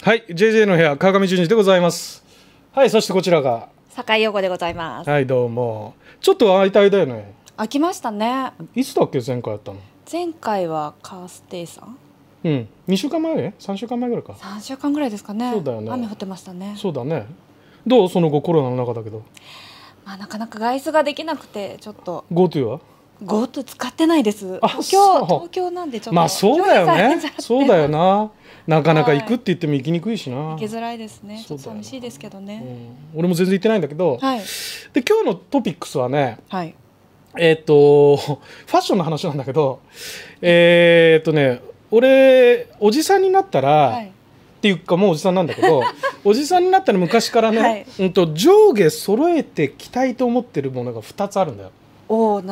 はい JJ の部屋川上淳二でございますはいそしてこちらが酒井陽子でございますはいどうもちょっと会いたいだよね開きましたねいつだっけ前回やったの前回はカーステイさんうん二週間前三週間前ぐらいか三週間ぐらいですかねそうだよね雨降ってましたねそうだねどうその後コロナの中だけどまあなかなか外出ができなくてちょっとゴートゥーはゴートゥー使ってないです東京東京なんでちょっとまあそうだよねそうだよななかなか行くって言っても行きにくいしな、はい、行きづらいですねちょっと寂しいですけどね、うん、俺も全然行ってないんだけど、はい、で今日のトピックスはね、はい、えっ、ー、とファッションの話なんだけどえー、っとね俺おじさんになったら、はい、っていうかもうおじさんなんだけど おじさんになったら昔からね、はい、うんと、と上下揃えて着たいと思ってるものが2つあるんだよ。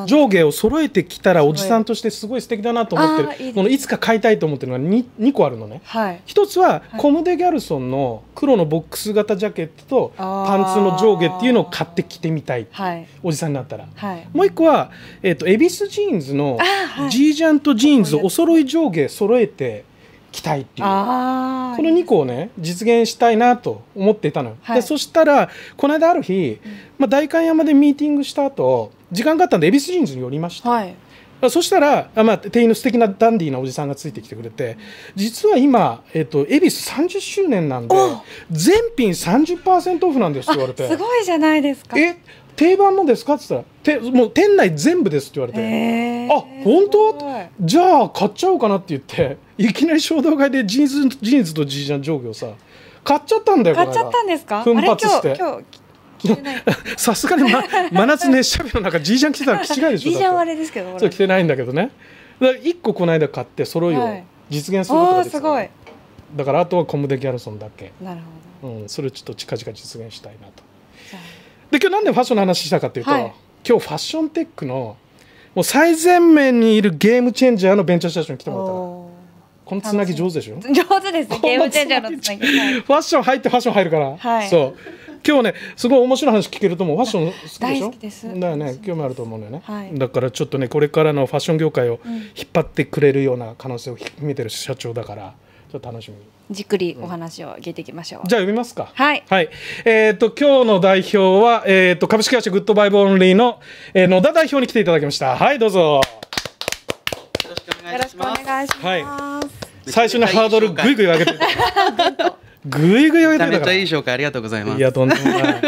上下を揃えてきたらおじさんとしてすごい素敵だなと思ってるいこのいつか買いたいと思ってるのが 2, 2個あるのね、はい、1つはコム・デ・ギャルソンの黒のボックス型ジャケットとパンツの上下っていうのを買ってきてみたい、おじさんになったら、はい、もう1個は、えーと、エビスジーンズのジージャンとジーンズお揃い上下揃えてきたいっていうこの2個をね実現したいなと思っていたのよ、はい、でそしたらこの間ある日、まあ、代官山でミーティングした後時間があったんで恵比寿ジーンズに寄りました、はい、そしたら、まあ、店員の素敵なダンディーなおじさんがついてきてくれて実は今、えっと、恵比寿30周年なんで全品30%オフなんですって言われてすごいじゃないですかえ定番のですかって言ったらてもう店内全部ですって言われて、あ本当じゃあ買っちゃおうかなって言っていきなり衝動買いでジーンズジーンズとジージャン上下をさ買っちゃったんだよ買っちゃったんですか奮発して。今日今日 さすがに、ま、真夏熱射日の中 G ちゃん着てたら気違いでしょ G ジャンはあれですけどそう着てないんだけどねだ1個この間買って揃いを実現することができた、はい、だからあとはコムデ・ギャルソンだけなるほど、うん、それちょっと近々実現したいなとで今日なんでファッションの話したかというと、はい、今日ファッションテックのもう最前面にいるゲームチェンジャーのベンチャー社長に来てもらったのこのつなぎ上手でしょ上手ですゲームチェンジャーのつなぎ、ファッション入ってファッション入るから、はい、そう今日ねすごい面白い話聞けると思うファッション好きでしょだよね興味あると思うんだよね、はい、だからちょっとねこれからのファッション業界を引っ張ってくれるような可能性を秘めてる社長だからちょっと楽しみに。じっくりお話を聞いていきましょう。うん、じゃあ読みますか。はい。はい。えっ、と今日の代表はえっ、と株式会社グッドバイブオンリーの、えー、野田代表に来ていただきました。はいどうぞ。よろしくお願いします。最初にハードルぐいぐい上げて。ぐいぐい追いかたから。めっちゃいい紹介ありがとうございます。いや、とんでもない。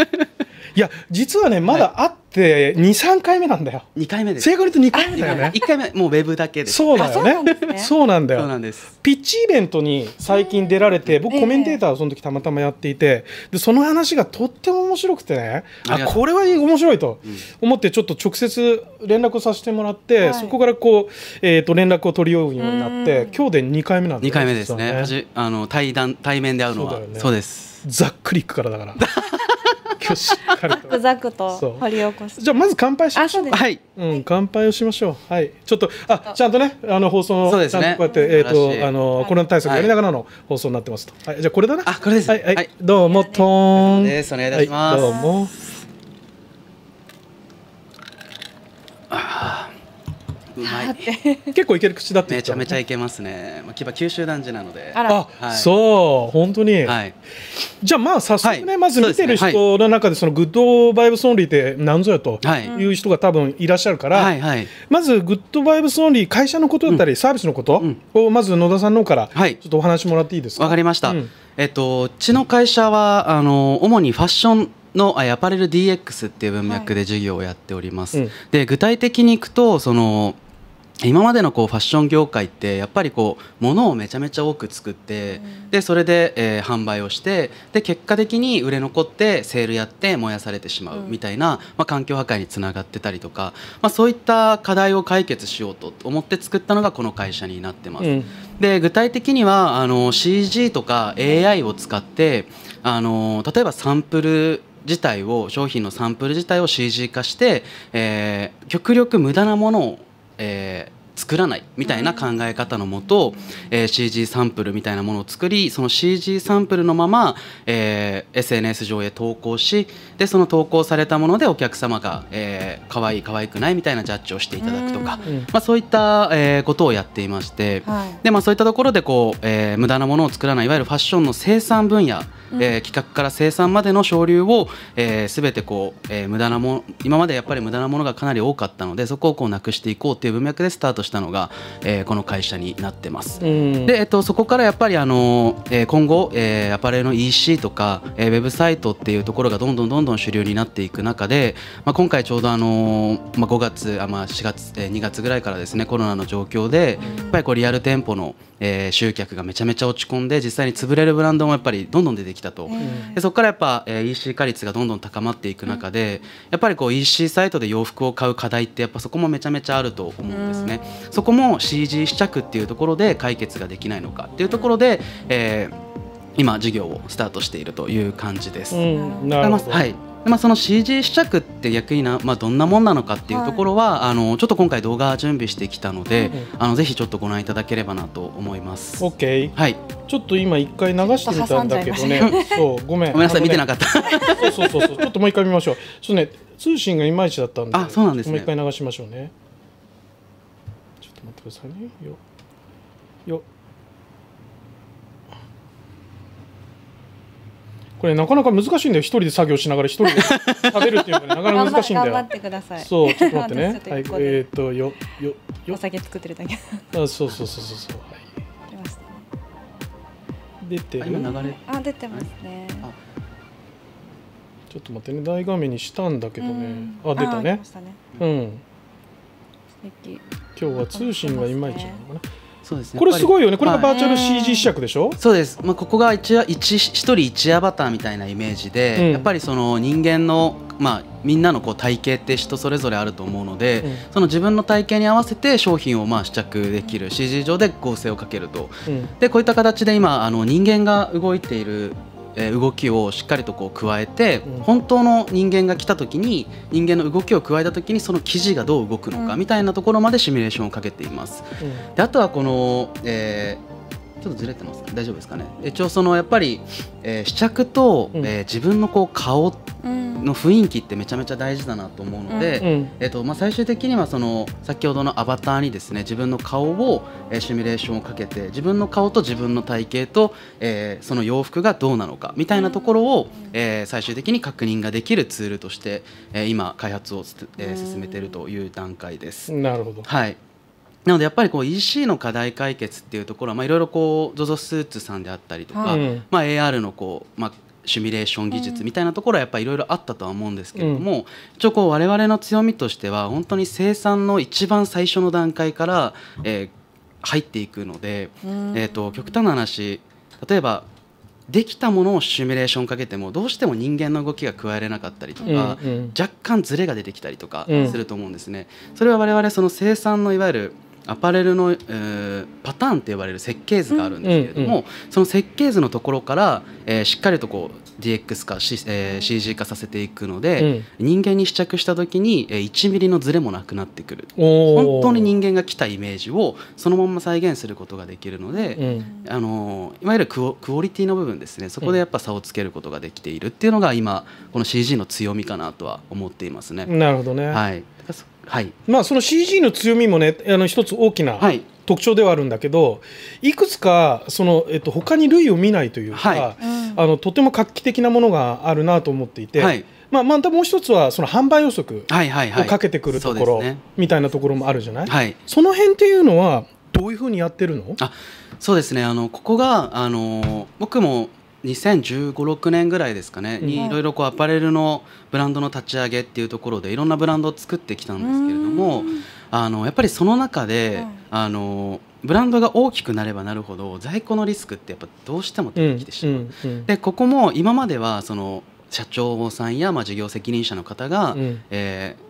いや実はねまだ会って23回目なんだよ2回目です正確に言うと2回目だよね1回目もうウェブだけでそうだよねそうなんだよそうなんですピッチイベントに最近出られて僕コメンテーターをその時たまたまやっていてでその話がとっても面白くてねあこれは面白いと思ってちょっと直接連絡をさせてもらって、そこからこう、えっと連絡を取り合うようになって今日で2回目なんです、ね、2回目ですねあの対談対面で会うのはそうですざっくりいくからだから 今日しっかりと。ざくと掘り起こす。じゃあまず乾杯しましょう。はい。うん、乾杯をしましょう。はい。ちょっとあちゃんとねあの放送のちゃんとこうやってえっとあのコロナ対策やりながらの放送になってますと。はい。じゃこれだな。あこれです。はいはい。どうもトーン。です。お願いいたします。どうも。ああ。うまい結構いける口だってめちゃめちゃいけますね牙九州男児なのであ、はい、そう本当に、はい、じゃあまあ早速ね、まず見てる人の中でそのグッドバイブスンリーって何ぞやという人が多分いらっしゃるから、はいはい、まずグッドバイブスンリー会社のことだったり、サービスのことをまず野田さんの方からちょっとお話もらっていいですかわかりました、うんえっと、うちの会社はあの主にファッションのアパレル DX っていう文脈で授業をやっております。はいうん、で具体的にいくとその今までのこうファッション業界ってやっぱりこう物をめちゃめちゃ多く作って、でそれで、えー、販売をしてで結果的に売れ残ってセールやって燃やされてしまうみたいな、まあ、環境破壊につながってたりとか、まあ、そういった課題を解決しようと思って作ったのがこの会社になってます。で具体的にはあの CG とか AI を使ってあの例えばサンプル自体を商品のサンプル自体を CG 化して、えー、極力無駄なものをえー、作らないみたいな考え方のもと、えー、CG サンプルみたいなものを作りその CG サンプルのまま、えー、SNS 上へ投稿しでその投稿されたものでお客様が、えー、かわいわいくないみたいなジャッジをしていただくとか、うん、まあ、そういった、えー、ことをやっていまして、はい、でまあ、そういったところでこう、えー、無駄なものを作らないいわゆるファッションの生産分野えー、企画から生産までの省流を、えー、全てこう、えー、無駄なも今までやっぱり無駄なものがかなり多かったのでそこをこうなくしていこうっていう文脈でスタートしたのが、えー、この会社になってます。で、えっと、そこからやっぱりあの、えー、今後、えー、アパレルの EC とか、えー、ウェブサイトっていうところがどんどんどんどん主流になっていく中で、まあ、今回ちょうどあの、まあ、5月あ、まあ、4月、えー、2月ぐらいからですねコロナの状況でやっぱりこうリアル店舗の、えー、集客がめちゃめちゃ落ち込んで実際に潰れるブランドもやっぱりどんどん出てきたと、でそこからやっぱ、えー、EC 化率がどんどん高まっていく中で、やっぱりこう EC サイトで洋服を買う課題ってやっぱそこもめちゃめちゃあると思うんですね。そこも CG 試着っていうところで解決ができないのかっていうところで、えー、今授業をスタートしているという感じです。うん、なるほど、はいまあ、その CG 試着って役員な、まあ、どんなもんなのかっていうところは、はい、あのちょっと今回動画準備してきたので、うん、あのぜひちょっとご覧いただければなと思います。オッケー。はい、ちょっと今一回流してみたんだけどねそうごめんごめんなさい、ね、見てなかったそうそうそうそうちょっともう一回見ましょうそうね通信がいまいちだったんであそうなんです、ね、もう一回流しましょうね。ってくださいねよよこれなかなか難しいんだよ一人で作業しながら一人で 食べるっていうのが、ね、なかなか難しいんだよ頑張ってくださいそうちょっと待ってね はいえっ、とよよよお酒作ってるだけあそうそうそうそうそうはいました、ね、出てるあ出てますねちょっと待ってね大画面にしたんだけどね、あ出たね、ね、うん素敵今日は通信がいまいちなのかな。そうですね、これすごいよね、これがバーチャル CG 試着でしょ、そうです、まあ、ここが一一一人一アバターみたいなイメージで、うん、やっぱりその人間の、まあ、みんなのこう体型って人それぞれあると思うので、うん、その自分の体型に合わせて商品をまあ試着できる CG 上で合成をかけると、うん、でこういった形で今あの人間が動いている動きをしっかりとこう加えて、本当の人間が来た時に人間の動きを加えた時にその生地がどう動くのかみたいなところまでシミュレーションをかけています。であとはこの、えーょっとずれてます大丈夫ですかね一応そのやっぱり、えー、試着と、うん、えー、自分のこう顔の雰囲気ってめちゃめちゃ大事だなと思うので、うんうん、えーとまあ、最終的にはその先ほどのアバターにですね自分の顔を、えー、シミュレーションをかけて自分の顔と自分の体型と、えー、その洋服がどうなのかみたいなところを、えー、最終的に確認ができるツールとして、えー、今開発を、えー、進めているという段階です。なるほどはいなのでやっぱりこう EC の課題解決っていうところは、まあ、いろいろこう ZOZO スーツさんであったりとか、はい、まあ、AR のこう、まあ、シミュレーション技術みたいなところはやっぱりいろいろあったとは思うんですけれども、うん、一応こう我々の強みとしては本当に生産の一番最初の段階から、えー、入っていくので、うん、えーと、極端な話例えばできたものをシミュレーションかけてもどうしても人間の動きが加えれなかったりとか、うんうん、若干ズレが出てきたりとかすると思うんですね。それは我々その生産のいわゆるアパレルの、えー、パターンって呼ばれる設計図があるんですけれども、うんうん、その設計図のところから、えー、しっかりとこう DX 化、えー、CG 化させていくので、うん、人間に試着した時に1ミリのズレもなくなってくる本当に人間が来たイメージをそのまま再現することができるので、うん、あのいわゆるクオクオリティの部分ですねそこでやっぱ差をつけることができているっていうのが今この CG の強みかなとは思っていますね。なるほどね、はいはいまあ、その CG の強みもねあの一つ大きな、はい特徴ではあるんだけどいくつかその、えっと、他に類を見ないというか、はい、あのとても画期的なものがあるなと思っていて。はいまあ、またもう一つはその販売予測をかけてくるところみたいなところもあるじゃない、はい、その辺っていうのはどういうふうにやってるのあそうですねあのここがあの僕も2015、6年ぐらいですかね、にいろいろこうアパレルのブランドの立ち上げっていうところでいろんなブランドを作ってきたんですけれども、あのやっぱりその中で、うん、あのブランドが大きくなればなるほど在庫のリスクってやっぱどうしても出てきてしまう。うんうんうん、でここも今まではその社長さんやまあ事業責任者の方が、うん、えー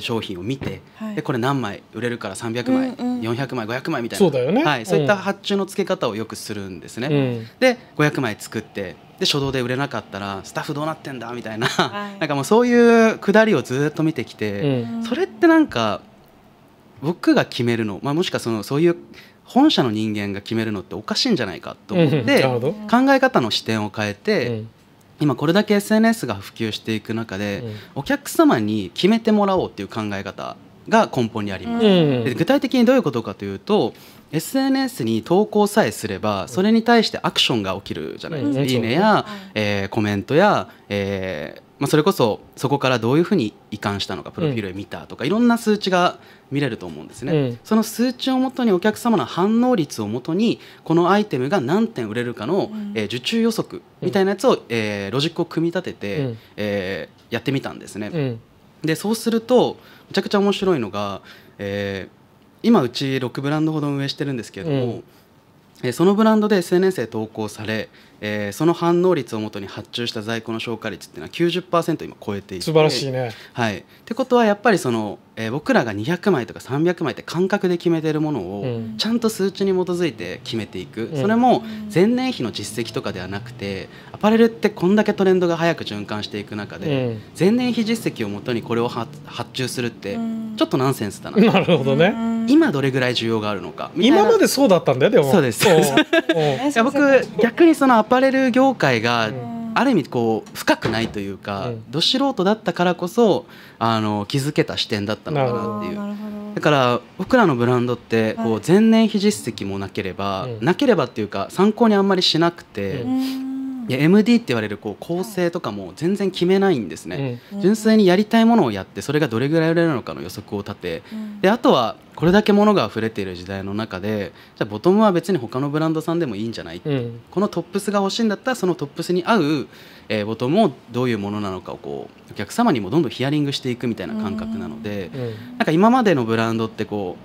商品を見て、はい、でこれ何枚売れるから300枚、うんうん、400枚500枚みたいなそうだよね、はい、そういった発注の付け方をよくするんですね、うん、で500枚作ってで初動で売れなかったらスタッフどうなってんだみたいな、はい、なんかもうそういうくだりをずっと見てきて、うん、それってなんか僕が決めるの、まあ、もしくはそのそういう本社の人間が決めるのっておかしいんじゃないかと思って、考え方の視点を変えて、うん、今これだけ SNS が普及していく中で、うん、お客様に決めてもらおうっていう考え方が根本にあります。で具体的にどういうことかというと SNS に投稿さえすればそれに対してアクションが起きるじゃないですか、いいねや、えー、コメントや、えーまあ、それこそそこからどういうふうに移管したのかプロフィールを見たとか、いろんな数値が見れると思うんですね、うん、その数値をもとにお客様の反応率をもとにこのアイテムが何点売れるかの、うん、えー、受注予測みたいなやつを、うん、えー、ロジックを組み立てて、うん、えー、やってみたんですね、でそうするとめちゃくちゃ面白いのが、え今うち6ブランドほど運営してるんですけれども、えそのブランドで SNS で投稿されえー、その反応率をもとに発注した在庫の消化率っていうのは90%今超えていて素晴らしいね。はい、ってことはやっぱりその、えー、僕らが200枚とか300枚って感覚で決めてるものをちゃんと数値に基づいて決めていく、うん、それも前年比の実績とかではなくてアパレルってこんだけトレンドが早く循環していく中で、うん、前年比実績をもとにこれを発注するってちょっとナンセンスだな。なるほどね今どれぐらい需要があるのか今までそうだったんだよでもそうですいや僕逆にそのパレル業界がある意味こう深くないというか、ど素人だったからこそあの気づけた視点だったのかなっていうだから僕らのブランドってこう前年比実績もなければ、なければっていうか参考にあんまりしなくて、で MD って言われるこう構成とかも全然決めないんですね、うん、純粋にやりたいものをやってそれがどれぐらい売れるのかの予測を立て、うん、であとはこれだけ物が溢れている時代の中でじゃあボトムは別に他のブランドさんでもいいんじゃない、うん、このトップスが欲しいんだったらそのトップスに合う、えー、ボトムをどういうものなのかをこうお客様にもどんどんヒアリングしていくみたいな感覚なので、なんか今までのブランドってこ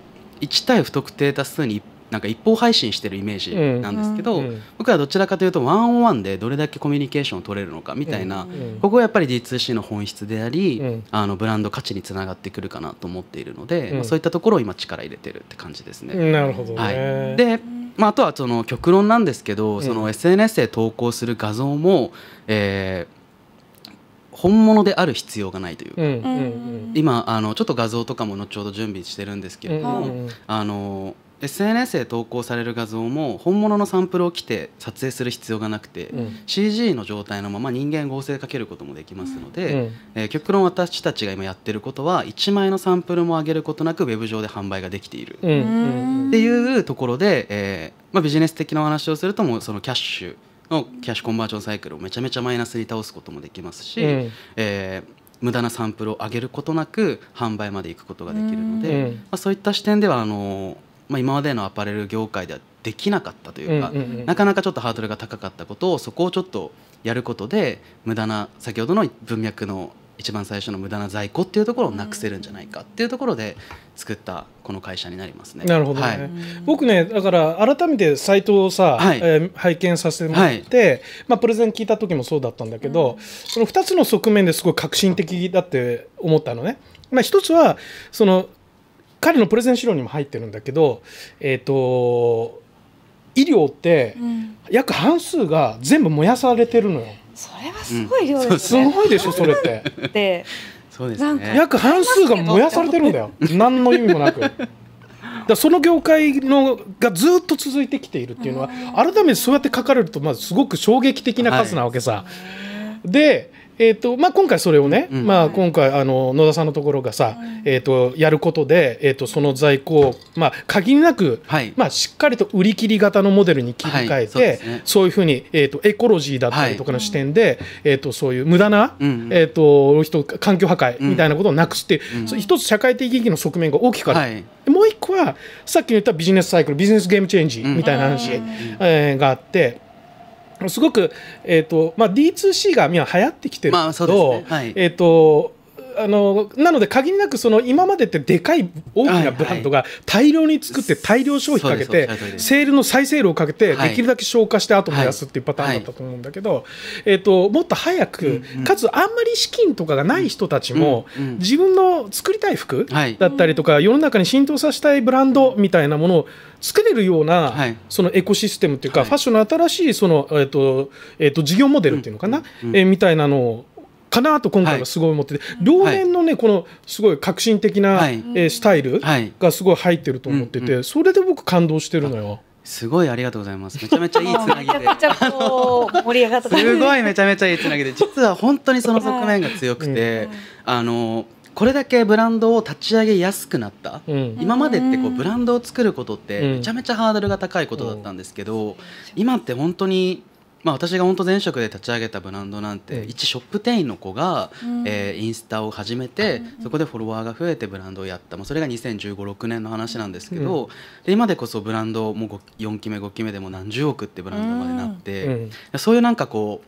う1対不特定多数に一なんか一方配信してるイメージなんですけど、僕はどちらかというとワンオンワンでどれだけコミュニケーションを取れるのかみたいな、ここはやっぱり D2C の本質であり、あのブランド価値につながってくるかなと思っているので、まあ、そういったところを今力入れてるって感じですね。なるほど、ね、はい、でまあ、あとはその極論なんですけど、その SNS で投稿する画像も、えー、本物である必要がないというか、うんうん今あのちょっと画像とかも後ほど準備してるんですけれども、うんうん、あの SNS で投稿される画像も本物のサンプルを着て撮影する必要がなくて、うん、CG の状態のまま人間合成かけることもできますので、うん、えー、極論私たちが今やってることは1枚のサンプルも上げることなくウェブ上で販売ができている、うん、っていうところで、えーまあ、ビジネス的な話をするともそのキャッシュのキャッシュコンバージョンサイクルをめちゃめちゃマイナスに倒すこともできますし、うん、えー無駄なサンプルを上げることなく販売まで行くことができるので、まあ、そういった視点ではあのまあ、今までのアパレル業界ではできなかったというか、なかなかちょっとハードルが高かったことをそこをちょっとやることで無駄な先ほどの文脈の一番最初の無駄な在庫っていうところをなくせるんじゃないかっていうところで作ったこの会社になりますね。なるほどね、はい、僕ねだから改めてサイトをさ、はい、えー、拝見させてもらって、はい、まあ、プレゼン聞いた時もそうだったんだけど、うん、その2つの側面ですごい革新的だって思ったのね。まあ、一つはその彼のプレゼン資料にも入ってるんだけど、えっ、ー、と医療って約半数が全部燃やされてるのよ。それはすごい量です、ねうん、すごいでしょそれって。で、そうですね。約半数が燃やされてるんだよ。何の意味もなく。だその業界のがずっと続いてきているっていうのは改めてそうやって書かれるとまずすごく衝撃的な数なわけさ。はい、でえーとまあ、今回それをね、うん、まあ、今回あの野田さんのところがさ、えーと、やることで、えーと、その在庫を、まあ、限りなく、はい、まあ、しっかりと売り切り型のモデルに切り替えて、はいそうね、そういうふうに、えーと、エコロジーだったりとかの視点で、えー、とそういう無駄な、うん、えー、と人環境破壊みたいなことをなくすっていう、うん、一つ社会的意義の側面が大きくある。もう一個はさっき言ったビジネスサイクルビジネスゲームチェンジみたいな話、えー、があって。すごく、えーとまあ、D2C が今流行ってきてるけど、まあねはい、えーとあのなので限りなくその今までってでかい大きなブランドが大量に作って大量消費かけてセールの再セールをかけてできるだけ消化して後燃やすっていうパターンだったと思うんだけど、えともっと早くかつあんまり資金とかがない人たちも自分の作りたい服だったりとか世の中に浸透させたいブランドみたいなものを作れるような、そのエコシステムっていうか、ファッションの新しいその、えとえと、事業モデルっていうのかな、えみたいなのをかなと今回はすごい思ってて、両面のねこのすごい革新的な、はえスタイルがすごい入ってると思ってて、それで僕感動してるのよ。すごいありがとうございます。めちゃめちゃいいつなぎで、盛り上がった。すごいめちゃめちゃいいつなぎで、実は本当にその側面が強くて、あのこれだけブランドを立ち上げやすくなった、うん、今までってこうブランドを作ることってめちゃめちゃハードルが高いことだったんですけど、うん、今って本当にまあ、私が本当前職で立ち上げたブランドなんて、一ショップ店員の子が、えインスタを始めて、そこでフォロワーが増えてブランドをやった、まあ、それが20156年の話なんですけど、で今でこそブランドも4期目5期目でも何十億ってブランドまでなって、そういうなんかこう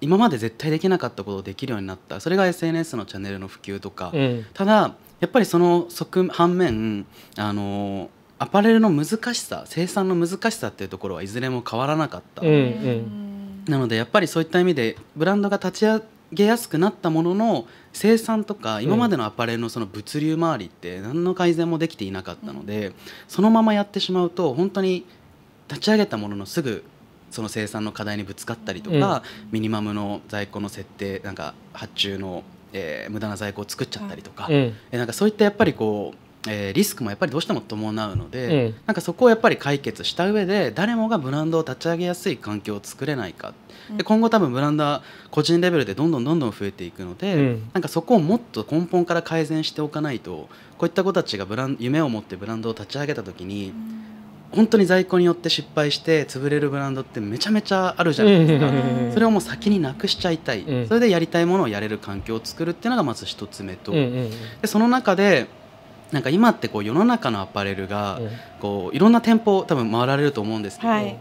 今まで絶対できなかったことをできるようになったそれが SNS のチャンネルの普及とか、ただやっぱりその側反面あのアパレルの難しさ生産の難しさっていうところはいずれも変わらなかった、うんうんなのでやっぱりそういった意味でブランドが立ち上げやすくなったものの生産とか今までのアパレルのその物流周りって何の改善もできていなかったのでそのままやってしまうと本当に立ち上げたもののすぐその生産の課題にぶつかったりとか、ミニマムの在庫の設定なんか発注のえー、無駄な在庫を作っちゃったりとか、うん、えなんかそういったやっぱりこうえー、リスクもやっぱりどうしても伴うので、うん、なんかそこをやっぱり解決した上で誰もがブランドを立ち上げやすい環境を作れないか、うん、で今後多分ブランドは個人レベルでどんどんどんどん増えていくので、うん、なんかそこをもっと根本から改善しておかないとこういった子たちがブラン夢を持ってブランドを立ち上げた時に、本当に在庫によって失敗して潰れるブランドってめちゃめちゃあるじゃないですか、それをもう先になくしちゃいたい、それでやりたいものをやれる環境を作るっていうのがまず一つ目と、でその中でなんか今ってこう世の中のアパレルがこういろんな店舗多分回られると思うんですけど、はい、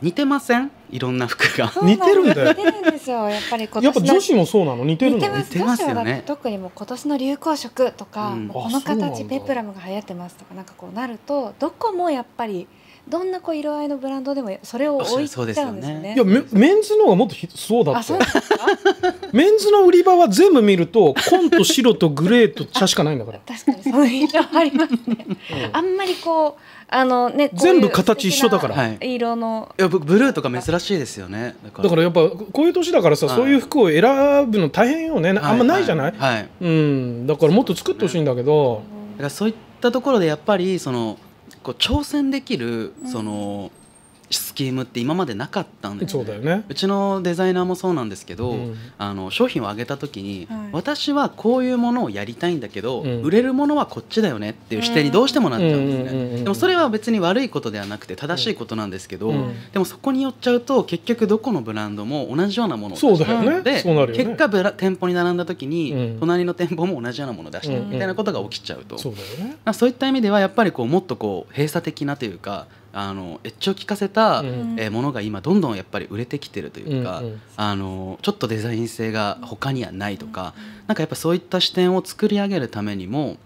似てませんいろんな服が似てるんだよ似てるんですよやっぱりやっぱ女子もそうなの似てるの似てますよね特にもう今年の流行色とか、うん、この形ペプラムが流行ってますとかなんかこうなるとどこもやっぱりどんなこう色合いのブランドでもそれを置いちゃうんですよね。いやメンズの方がもっとひそうだったメンズの売り場は全部見ると紺と白とグレーと茶しかないんだから。確かにその印象ありますね。あんまりこうあのね全部形一緒だから。色のいやブルーとか珍しいですよね。だからやっぱこういう年だからさ、そういう服を選ぶの大変よね。あんまないじゃない。うんだからもっと作ってほしいんだけど。だからそういったところでやっぱりそのこう挑戦できるその、スキームって今までなかったんで、ねね、うちのデザイナーもそうなんですけど、うん、あの商品を上げた時に、はい、私はこういうものをやりたいんだけど、うん、売れるものはこっちだよねっていう視点にどうしてもなっちゃうんですね、でもそれは別に悪いことではなくて正しいことなんですけど、うん、でもそこによっちゃうと結局どこのブランドも同じようなものを出してるので、ね、結果ブラ店舗に並んだ時に、隣の店舗も同じようなものを出してるみたいなことが起きちゃうと、そうそういった意味ではやっぱりこうもっとこう閉鎖的なというかあのエッジを効かせた、うん、えー、ものが今どんどんやっぱり売れてきてるというか、うんうん、あのちょっとデザイン性が他にはないとか、うん、なんかやっぱそういった視点を作り上げるためにも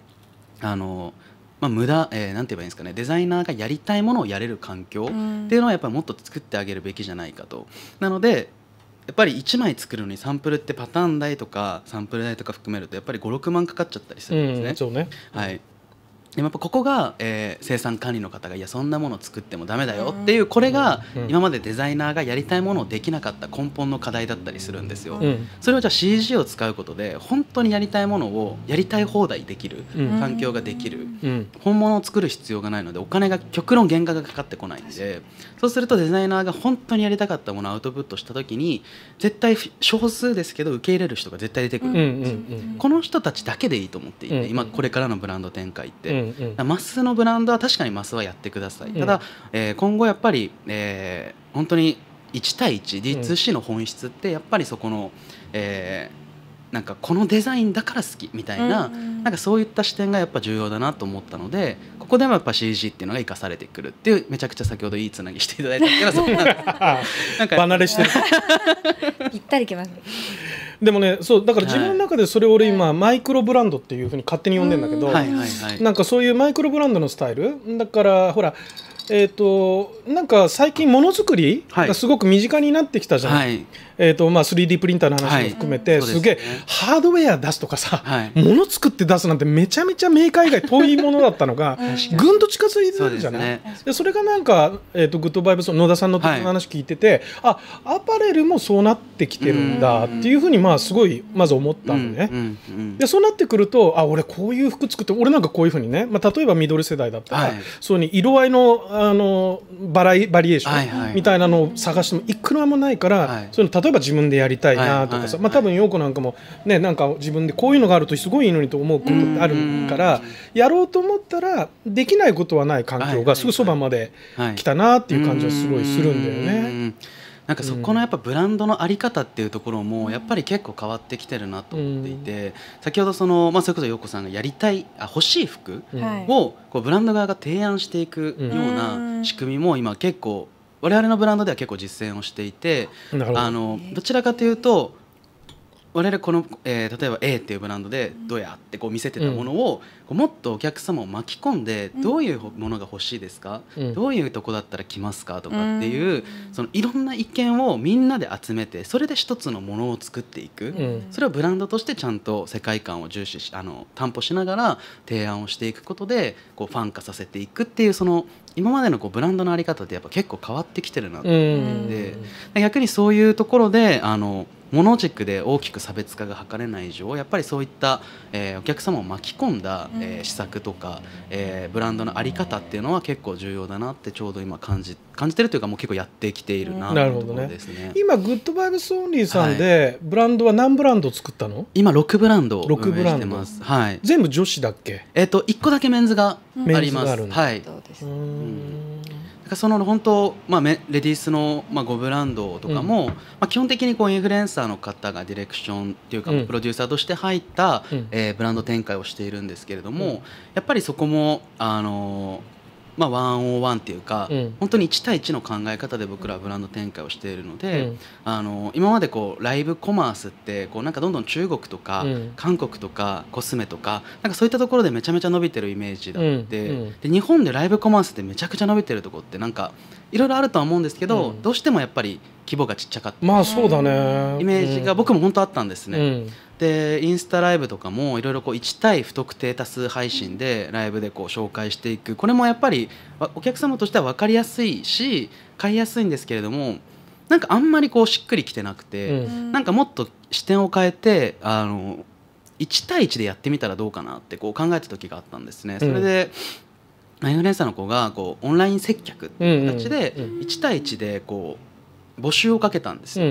あの、まあ、無駄、えー、なんて言えばいいんですかねデザイナーがやりたいものをやれる環境っていうのはやっぱりもっと作ってあげるべきじゃないかと。なのでやっぱり1枚作るのにサンプルってパターン代とかサンプル代とか含めるとやっぱり56万かかっちゃったりするんですね。うん、ねはい、でもやっぱここが、えー、生産管理の方がいやそんなもの作ってもダメだよっていうこれが今までデザイナーがやりたいものをできなかった根本の課題だったりするんですよ。うん、それをじゃあ CG を使うことで本当にやりたいものをやりたい放題できる、うん、環境ができる、うん、本物を作る必要がないのでお金が極論原価がかかってこないんでそうするとデザイナーが本当にやりたかったものをアウトプットした時に絶対少数ですけど受け入れる人が絶対出てくるんですよ、この人たちだけでいいと思っていて、今これからのブランド展開って、うマスのブランドは確かにマスはやってください、ただ、え今後やっぱり、え本当に1対 1D2C の本質ってやっぱりそこの、えー、なんかこのデザインだから好きみたいな,、なんかそういった視点がやっぱ重要だなと思ったのでここでもやっぱ CG っていうのが生かされてくるっていうめちゃくちゃ先ほどいいつなぎしていただいたけどそんななんか 離れしてるぴったりきますでもねそうだから自分の中でそれ俺今、はい、マイクロブランドっていうふうに勝手に呼んでんだけど、はいはいはい、なんかそういうマイクロブランドのスタイルだからほらえーと、なんか最近、ものづくりがすごく身近になってきたじゃない、はい、えーとまあ、3D プリンターの話も含めて、はい、すげえ、ね、ハードウェア出すとかさ、はい、もの作って出すなんてめちゃめちゃメーカー以外遠いものだったのが ぐんと近づいてるじゃないそ、ねで、それがなんか、えーと、グッドバイブスの野田さんの話聞いてて、あアパレルもそうなってきてるんだっていうふうに、まあ、すごいまず思ったのね、うんうんうん、でそうなってくるとあ俺こういう服作って俺なんかこういうふうにね、まあ、例えばミドル世代だったら、そうに色合いのあのバラバリエーションみたいなのを探してもいくらもないから、はい、そういうの例えば自分でやりたいなとかさ、まあ、多分陽子なんかも、ね、なんか自分でこういうのがあるとすごいいいのにと思うことってあるからやろうと思ったらできないことはない環境がすぐそばまで来たなっていう感じはすごいするんだよね。なんかそこのやっぱブランドの在り方っていうところもやっぱり結構変わってきてるなと思っていて、先ほどその、まあ、それこそ洋子さんがやりたいあ欲しい服をこうブランド側が提案していくような仕組みも今結構我々のブランドでは結構実践をしていてあのどちらかというと我々この、えー、例えば A っていうブランドでどうやってこう見せてたものを、うん、もっとお客様を巻き込んでどういうものが欲しいですか、うん、どういうとこだったら来ますかとかっていう、そのいろんな意見をみんなで集めてそれで一つのものを作っていく、それをブランドとしてちゃんと世界観を重視しあの担保しながら提案をしていくことでこうファン化させていくっていうその今までのこうブランドの在り方ってやっぱ結構変わってきてるなと思って、逆にそういうところであのモッ軸で大きく差別化が図れない以上やっぱりそういった、えー、お客様を巻き込んだ、えー、施策とか、えー、ブランドの在り方っていうのは結構重要だなってちょうど今感じ感じてるというかもう結構やってきているなというとですねね、今グッドバイブスオンリーさんで、ブランドは何ブランド作ったの今6ブランド運営してます、はい、全部女子だっけえっ、ー、と1個だけメンズがあります、うん、はい、うんその本当、まあ、レディースの、まあ、5ブランドとかも、うん、まあ、基本的にこうインフルエンサーの方がディレクションっていうか、うん、プロデューサーとして入った、うん、えー、ブランド展開をしているんですけれども、やっぱりそこも、あのまあ、ワンオワンっていうか、うん、本当に1対1の考え方で僕らはブランド展開をしているので、うん、あの今までこうライブコマースってこうなんかどんどん中国とか、韓国とかコスメとかなんかそういったところでめちゃめちゃ伸びてるイメージだって、うん、で日本でライブコマースってめちゃくちゃ伸びてるとこってなんかいろいろあるとは思うんですけど、どうしてもやっぱり規模がちっちゃかったまあそうだねイメージが僕も本当あったんですね。でインスタライブとかもいろいろ1対不特定多数配信でライブでこう紹介していくこれもやっぱりお客様としては分かりやすいし買いやすいんですけれどもなんかあんまりこうしっくりきてなくて、うん、なんかもっと視点を変えてあの1対1でやってみたらどうかなってこう考えた時があったんですね。それで、うん、インフルエンサーの子がこうオンライン接客っていう形で1対1でこう募集をかけたんですよ。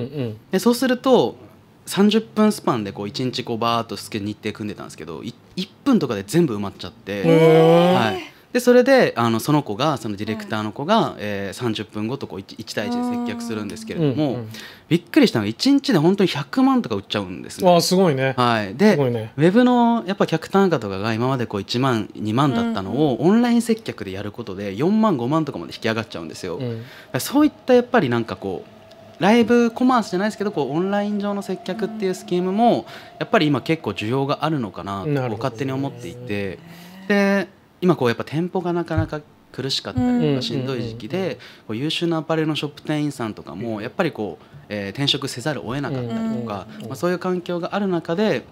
でそうすると30分スパンでこう1日こうバーっとスケ日程組んでたんですけど1分とかで全部埋まっちゃって、はい、でそれであのその子がそのディレクターの子が、うえー、30分ごとこう 1, 1対1で接客するんですけれども、うんうん、びっくりしたのが1日で本当に100万とか売っちゃうんですね。わすごいね、はい、で、ね、ウェブのやっぱ客単価とかが今までこう1万2万だったのを、オンライン接客でやることで4万5万とかまで引き上がっちゃうんですよ。うん、そういったやっぱりなんかこうライブコマースじゃないですけどこうオンライン上の接客っていうスキームもやっぱり今結構需要があるのかなと勝手に思っていてで今こうやっぱ店舗がなかなか苦しかったりとかしんどい時期でこう優秀なアパレルのショップ店員さんとかもやっぱりこう、え転職せざるを得なかったりとか、まあ、そういう環境がある中で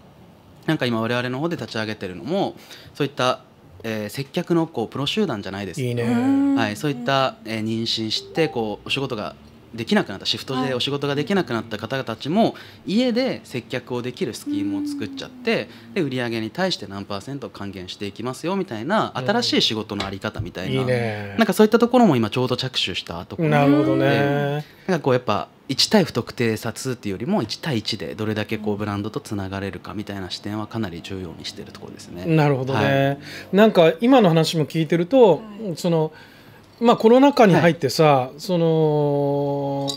なんか今我々の方で立ち上げてるのもそういったえー、接客のこうプロ集団じゃないですけどはい、そういった、えー、妊娠してこうお仕事ができなくなったシフトでお仕事ができなくなった方たちも家で接客をできるスキームを作っちゃってで売り上げに対して何パーセント還元していきますよみたいな新しい仕事の在り方みたいな,、なんかそういったところも今ちょうど着手したところなるほどねなんかこうやっぱ1対不特定多通っていうよりも1対1でどれだけこうブランドとつながれるかみたいな視点はかなり重要にしているところですね。なるほどね、はい、なんか今の話も聞いてると、その、はいまあ、コロナ禍に入ってさ、はい、その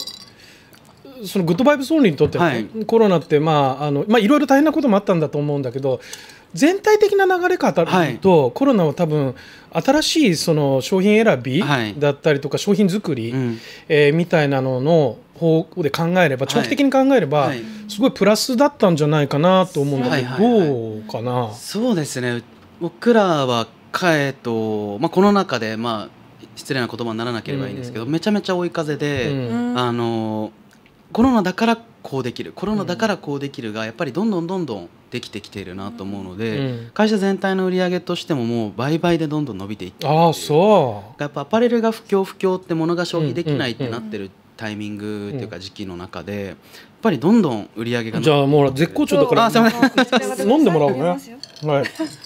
そのグッドバイブソンリーにとって、はい、コロナって、まああのまあ、いろいろ大変なこともあったんだと思うんだけど全体的な流れかると、はい、コロナは多分新しいその商品選びだったりとか、商品作り、うえー、みたいなのの方向で考えれば長期的に考えれば、すごいプラスだったんじゃないかなと思うんだけど、どうかなそうですね僕らはかえと、まあ、この中で、まあ、失礼な言葉にならなければいいんですけど、めちゃめちゃ追い風で、あのコロナだからこうできるコロナだからこうできるがやっぱりどんどんどんどんできてきているなと思うので、会社全体の売り上げとしてももう倍々でどんどん伸びていってあそうやっぱアパレルが不況不況ってものが消費できないってなってるタイミングっていうか時期の中でやっぱりどんどん売り上げがじゃあもう絶好調だから飲んでもらおうね、はい、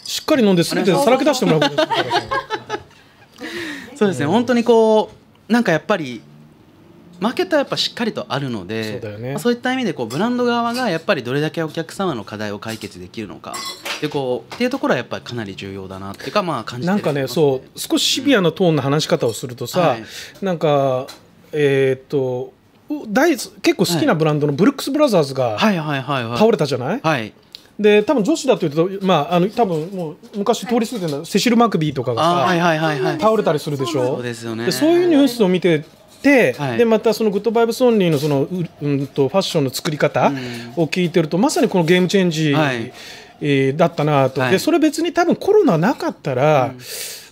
しっかり飲んですべてさらけ出してもらうことですから。そうですね、本当にこうなんかやっぱりマーケットはやっぱしっかりとあるのでそう、ね,、そういった意味でこうブランド側がやっぱりどれだけお客様の課題を解決できるのかでこうっていうところはやっぱりかなり重要だなっていうかまあ感じて、なんかねそう少しシビアなトーンの話し方をするとさ、うんはい、なんかえー、っと大結構好きなブランドのブルックス・ブラザーズが倒れたじゃない、はいはいはいはい、はいで多分女子だというと、まあ、あの多分もう昔通り過ぎてるのはセシル・マクビーとかがさ、倒れたりするでしょそうでそういうニュースを見てて、はい、でまたそのグッドバイブソンリーのそのうんとファッションの作り方を聞いてると、うん、まさにこのゲームチェンジ、はい、えー、だったなと、はい、でそれ別に多分コロナなかったら、うん、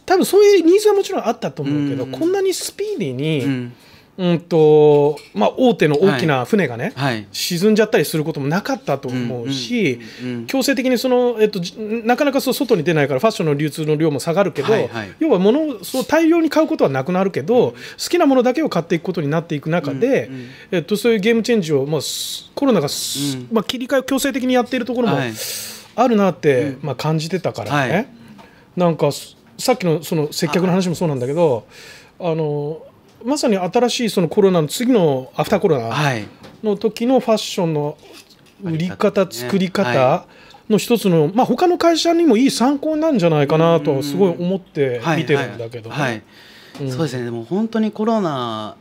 多分そういうニーズはもちろんあったと思うけど、うん、こんなにスピーディーに。うんとまあ、大手の大きな船がね、はいはい、沈んじゃったりすることもなかったと思うし、うんうん、強制的にその、えっと、なかなかそう外に出ないからファッションの流通の量も下がるけど、はいはい、要は物そう大量に買うことはなくなるけど、うん、好きなものだけを買っていくことになっていく中で、うんうん、えっと、そういうゲームチェンジを、まあ、コロナが、まあ、切り替えを強制的にやっているところもあるなって、まあ、感じてたからね、なんかさっきのその接客の話もそうなんだけどあのまさに新しいそのコロナの次のアフターコロナの時のファッションの売り方、作り方の一つの、まあ他の会社にもいい参考なんじゃないかなとすごい思って見てるんだけど、はいはいはいうん、そうですねでも本当にコロナ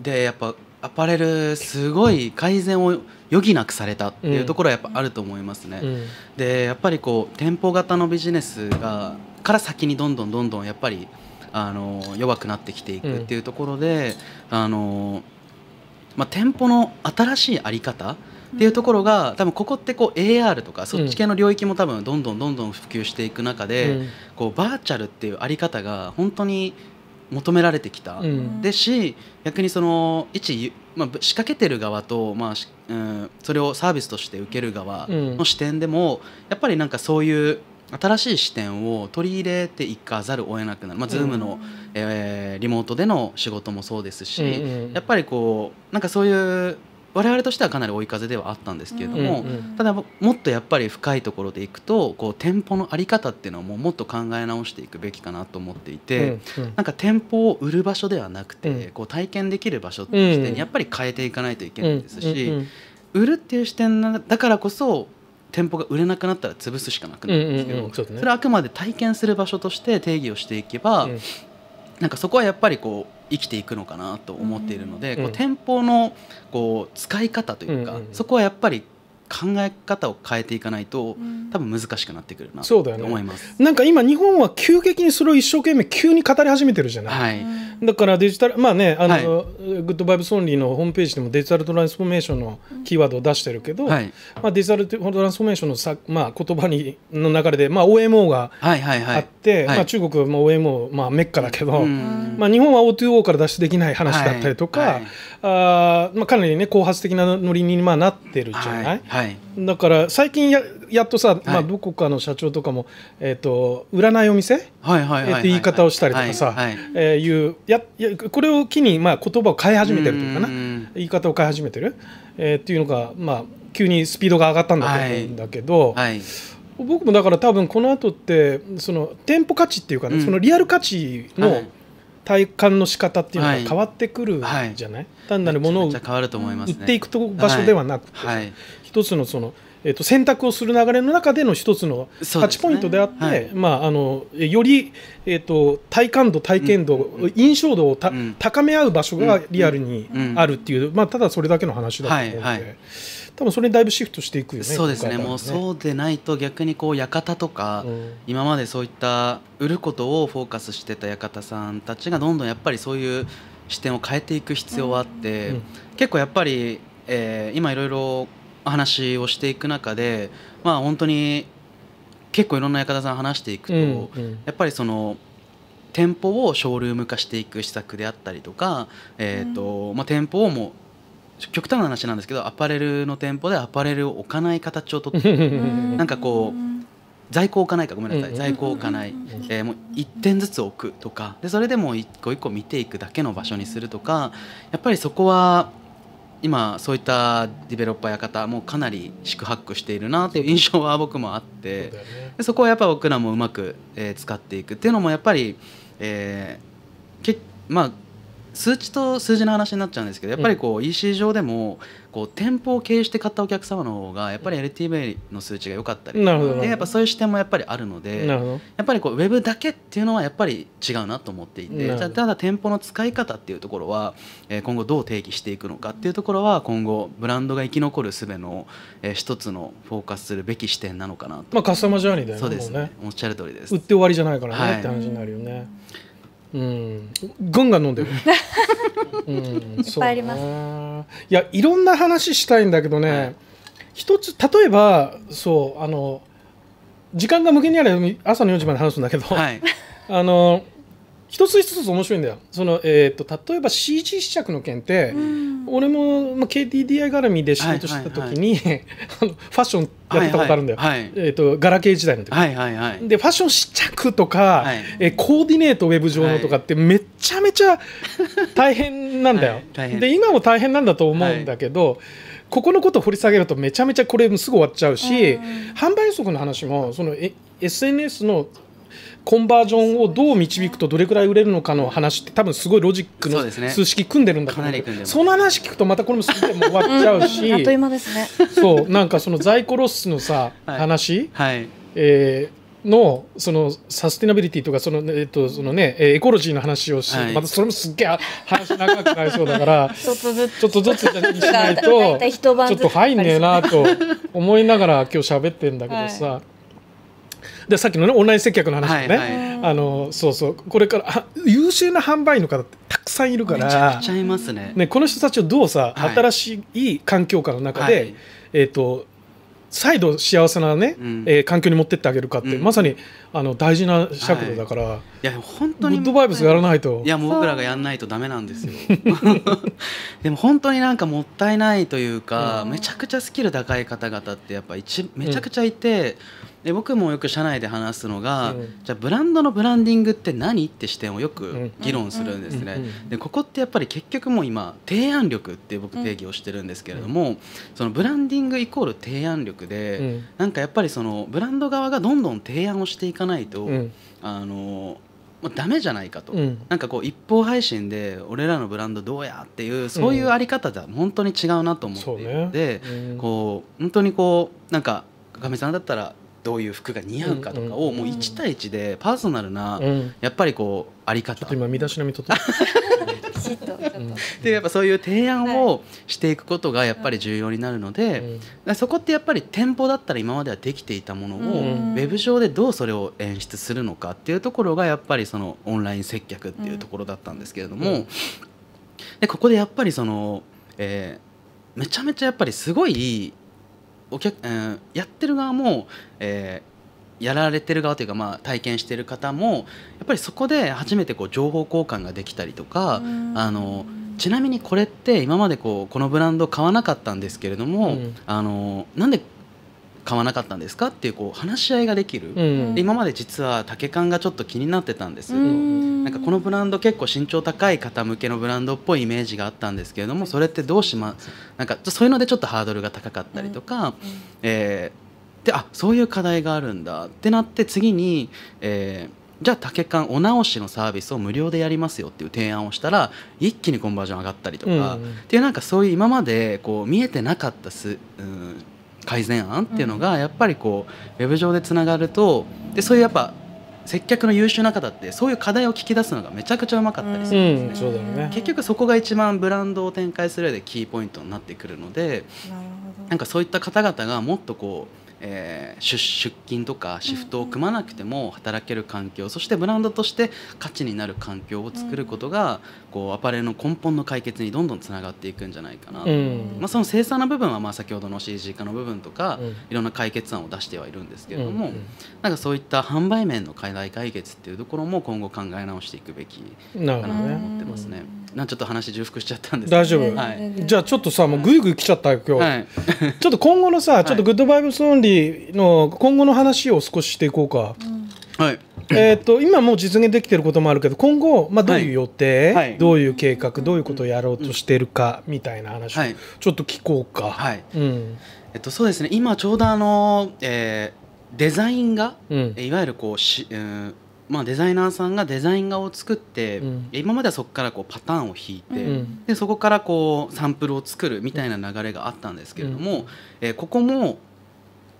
でやっぱアパレルすごい改善を余儀なくされたっていうところはやっぱあると思いますね。うんうん、でやっぱりこう店舗型のビジネスがから先にどんどんどんどんやっぱりあの弱くなってきていくっていうところで、うん、あのまあ、店舗の新しい在り方っていうところが多分ここってこう AR とかそっち系の領域も多分どんどんどんどん普及していく中で、うん、こうバーチャルっていう在り方が本当に求められてきた、うん、ですし逆にその一、まあ、仕掛けてる側と、まあうん、それをサービスとして受ける側の視点でも、やっぱりなんかそういう新しい視点を取り入れていかざるを得なくなる、まあ、Zoom の、うん、えー、リモートでの仕事もそうですし、うん、やっぱりこうなんかそういう我々としてはかなり追い風ではあったんですけれども、うんうん、ただもっとやっぱり深いところでいくとこう店舗の在り方っていうのももっと考え直していくべきかなと思っていて、うんうん、なんか店舗を売る場所ではなくて、うん、こう体験できる場所っていう視点にやっぱり変えていかないといけないですし、売るっていう視点だからこそ店舗が売れなくなったら潰すしかなくなるんですけど、それはあくまで体験する場所として定義をしていけば、うん、なんかそこはやっぱりこう生きていくのかなと思っているので、うん、こう店舗のこう使い方というか、そこはやっぱり考え方を変えていかないと、多分難しくなってくるなと思います、ね、なんか今日本は急激にそれを一生懸命急に語り始めてるじゃない、はい、だからデジタルまあねあの、はい、グッドバイブソンリーのホームページでもデジタルトランスフォーメーションのキーワードを出してるけど、はい、まあ、デジタルトランスフォーメーションのさ、まあ、言葉にの流れで、まあ、OMO があって、まあ、中国は OMO、まあ、メッカだけど、まあ、日本は O2O から脱出できない話だったりとか、あまあ、かなりね後発的なノリにまあなってるじゃない、はい、だから最近ややっとさ、まあ、どこかの社長とかも、えー、と売らないお店、はいはいえって言い方をしたりとかさ、はいえいうややこれを機に、まあ、言葉を変え始めてるというかな言い方を変え始めてる、えー、っていうのが、まあ、急にスピードが上がったんだと思うんだけど。はい僕もだから多分この後ってその店舗価値っていうかね、そのリアル価値の、体感の仕方っていうのが変わってくるじゃない、単なるものを売っていくと場所ではなくて、一つのそのえー、と選択をする流れの中での一つのタポイントであって、ねはい、まあ、あのより、えーと、体感度体験度、うん、印象度を、うん、高め合う場所がリアルにあるっていう、うん、まあ、ただそれだけの話だと思うので。はいはい多分それにだいぶシフトしていくよね。そうですね。ねもうそうでないと逆にこう館とか、うん、今までそういった売ることをフォーカスしてた館さんたちがどんどんやっぱりそういう視点を変えていく必要はあって、うんうん、結構やっぱり、えー、今いろいろ話をしていく中で、まあ、本当に結構いろんな館さん話していくと、うんうん、やっぱりその店舗をショールーム化していく施策であったりとか、えーと、うん、まあ、店舗をも極端な話なんですけどアパレルの店舗でアパレルを置かない形をとってなんかこう在庫置かないかごめんなさい、うん、在庫置かない、うん、えー、もう1点ずつ置くとかでそれでもう一個一個見ていくだけの場所にするとかやっぱりそこは今そういったディベロッパーや方もかなり四苦八苦しているなという印象は僕もあってそ,、そこはやっぱ僕らもうまく、えー、使っていくっていうのもやっぱり、えーけまあ、数値と数字の話になっちゃうんですけどやっぱりこう EC 上でもこう店舗を経営して買ったお客様の方がやっぱり LTV の数値が良かったりでやっぱそういう視点もやっぱりあるのでやっぱりこうウェブだけっていうのはやっぱり違うなと思っていてじゃただ店舗の使い方っていうところは今後どう定義していくのかっていうところは今後ブランドが生き残るすべの一つのフォーカスするべき視点なのかなとまあカスタマージャーニーだよねそうですねおっしゃる通りです売って終わりじゃないからね、はい、って話になるよね。うんうん、ガンガン飲んでる、いっぱいありますいやいろんな話したいんだけどね、一つ例えばそうあの時間が無限にあれば朝の四時まで話すんだけど、はい、あの一つ一つ面白いんだよその、えーと、例えば CG 試着の件って、うん、俺も、まあ、KDDI 絡みで仕事してた時に、はいはい、あのファッションやってたことあるんだよ、はいはい、えーと、ガラケー時代の時、はいはいはい、でファッション試着とか、はい、えー、コーディネートウェブ上のとかってめちゃめちゃ大変なんだよ、はい、で今も大変なんだと思うんだけど、ここのこと掘り下げるとめちゃめちゃこれすぐ終わっちゃうし、販売予測の話もその SNS のコンバージョンをどう導くとどれくらい売れるのかの話って多分すごいロジックの数式組んでるんだけど、ね、その話聞くとまたこれもすぐ終わっちゃうしあっという間ですねそうなんかその在庫ロスのさ、はい、話、はいえー、のそのサステナビリティとかその、えっとそのね、エコロジーの話をし、はい、またそれもすっげえ話長くなりそうだから ちょっとずつちょっとずつにしないとちょっと入んねえなと思いながら今日喋ってんだけどさ。はいでさっきのねオンライン接客の話もね、はいはい、あのそうそうこれから優秀な販売員の方ってたくさんいるからね、ね、この人たちをどうさ、新しい環境下の中で、はい、えっ、ー、と再度幸せなね、うん、えー、環境に持ってってあげるかって、うん、まさにあの大事な尺度だから、はい、いや本当にグッドバイブスやらないといやもう僕らがやらないとだめなんですよ でも本当になんかもったいないというか、うん、めちゃくちゃスキル高い方々ってやっぱ一めちゃくちゃいて、で僕もよく社内で話すのが、うん、じゃあブランドのブランディングって何って視点をよく議論するんですね。うん、でここってやっぱり結局もう今提案力って僕定義をしてるんですけれども、うん、そのブランディングイコール提案力で、なんかやっぱりそのブランド側がどんどん提案をしていかないと、あのもうダメじゃないかと、うん、なんかこう一方配信で俺らのブランドどうやっていうそういうあり方じゃ本当に違うなと思っていで、うんねうん、こう本当にこうなんかみさんだったらどういう服が似合うかとかをもう1対1でパーソナルなやっぱりこうあり方、今身だしなみとって でやっぱそういう提案をしていくことがやっぱり重要になるので、はい、そこってやっぱり店舗だったら今まではできていたものを、ウェブ上でどうそれを演出するのかっていうところがやっぱりそのオンライン接客っていうところだったんですけれども、うん、でここでやっぱりその、えー、めちゃめちゃやっぱりすごいいいお客、えー、やってる側も、えー、やられてる側というか、まあ、体験してる方もやっぱりそこで初めてこう情報交換ができたりとかあのちなみにこれって今までこうこのブランド買わなかったんですけれども、うん、あのなんで買わなかったんですかっていうこう話し合いができる、うん、で今まで実は竹感がちょっと気になってたんですけど、ん、なんかこのブランド結構身長高い方向けのブランドっぽいイメージがあったんですけれどもそれってどうしまなんかそういうのでちょっとハードルが高かったりとか、うん、えー、であそういう課題があるんだってなって次に、えー、じゃあ竹缶お直しのサービスを無料でやりますよっていう提案をしたら一気にコンバージョン上がったりとか、うん、っていうなんかそういう今までこう見えてなかったす、うん、改善案っていうのがやっぱりこうウェブ上でつながるとでそういうやっぱ接客の優秀な方ってそういう課題を聞き出すのがめちゃくちゃうまかったりするんですねうんね、結局そこが一番ブランドを展開する上でキーポイントになってくるのでなんかそういった方々がもっとこう、えー、出出勤とかシフトを組まなくても働ける環境、うん、そしてブランドとして価値になる環境を作ることが、こうアパレルの根本の解決にどんどんつながっていくんじゃないかな、うん、まあ、その生産な部分はまあ先ほどの CG 化の部分とか、うん、いろんな解決案を出してはいるんですけれども、うんうん、なんかそういった販売面の課題解決っていうところも今後考え直していくべきかなと思ってますね。なちょっと話重複しちゃったんです大丈夫、はい、じゃあちょっとさもうぐいぐい来ちゃったよ今日、はい、ちょっと今後のさ、ちょっとグッドバイブスオンリーの今後の話を少ししていこうか、はいえー、と今もう実現できてることもあるけど今後、まあ、どういう予定、はいはい、どういう計画どういうことをやろうとしてるかみたいな話をちょっと聞こうか。はいうんえっと、そうですね今ちょうどあの、えー、デザインが、うん、いわゆるこうし、うんまあ、デザイナーさんがデザイン画を作って、うん、今まではそこからこうパターンを引いて、うん、でそこからこうサンプルを作るみたいな流れがあったんですけれども、うん、えー、ここも、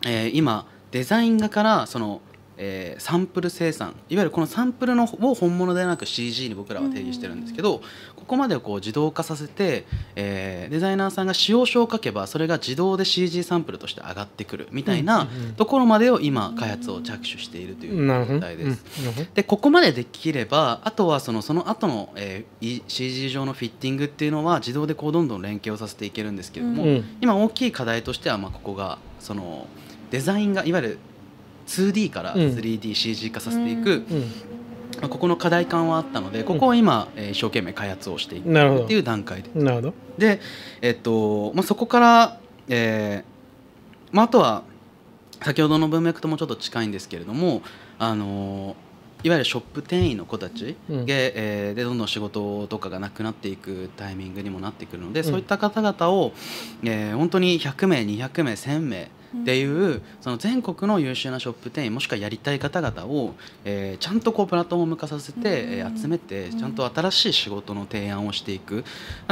えー、今デザイン画からそのえー、サンプル生産いわゆるこのサンプルのを本物ではなく CG に僕らは定義してるんですけど、ここまでをこう自動化させて、えー、デザイナーさんが使用書を書けばそれが自動で CG サンプルとして上がってくるみたいなところまでを今開発を着手しているという状態です。でここまでできればあとはそのその後の、えー、CG 上のフィッティングっていうのは自動でこうどんどん連携をさせていけるんですけれども、今大きい課題としてはまあここがそのデザインがいわゆる 2D から 3DCG 化させていく、まあ、ここの課題感はあったのでここは今、え一生懸命開発をしていくっていう段階で。なるほどで、えっとまあ、そこから、えーまあ、あとは先ほどの文脈ともちょっと近いんですけれども、あのいわゆるショップ店員の子たちでうん、えー、でどんどん仕事とかがなくなっていくタイミングにもなってくるので、うん、そういった方々を、えー、本当に100名200名1000名っていう、その全国の優秀なショップ店員もしくはやりたい方々を、えー、ちゃんとこうプラットフォーム化させて、えー、集めてちゃんと新しい仕事の提案をしていく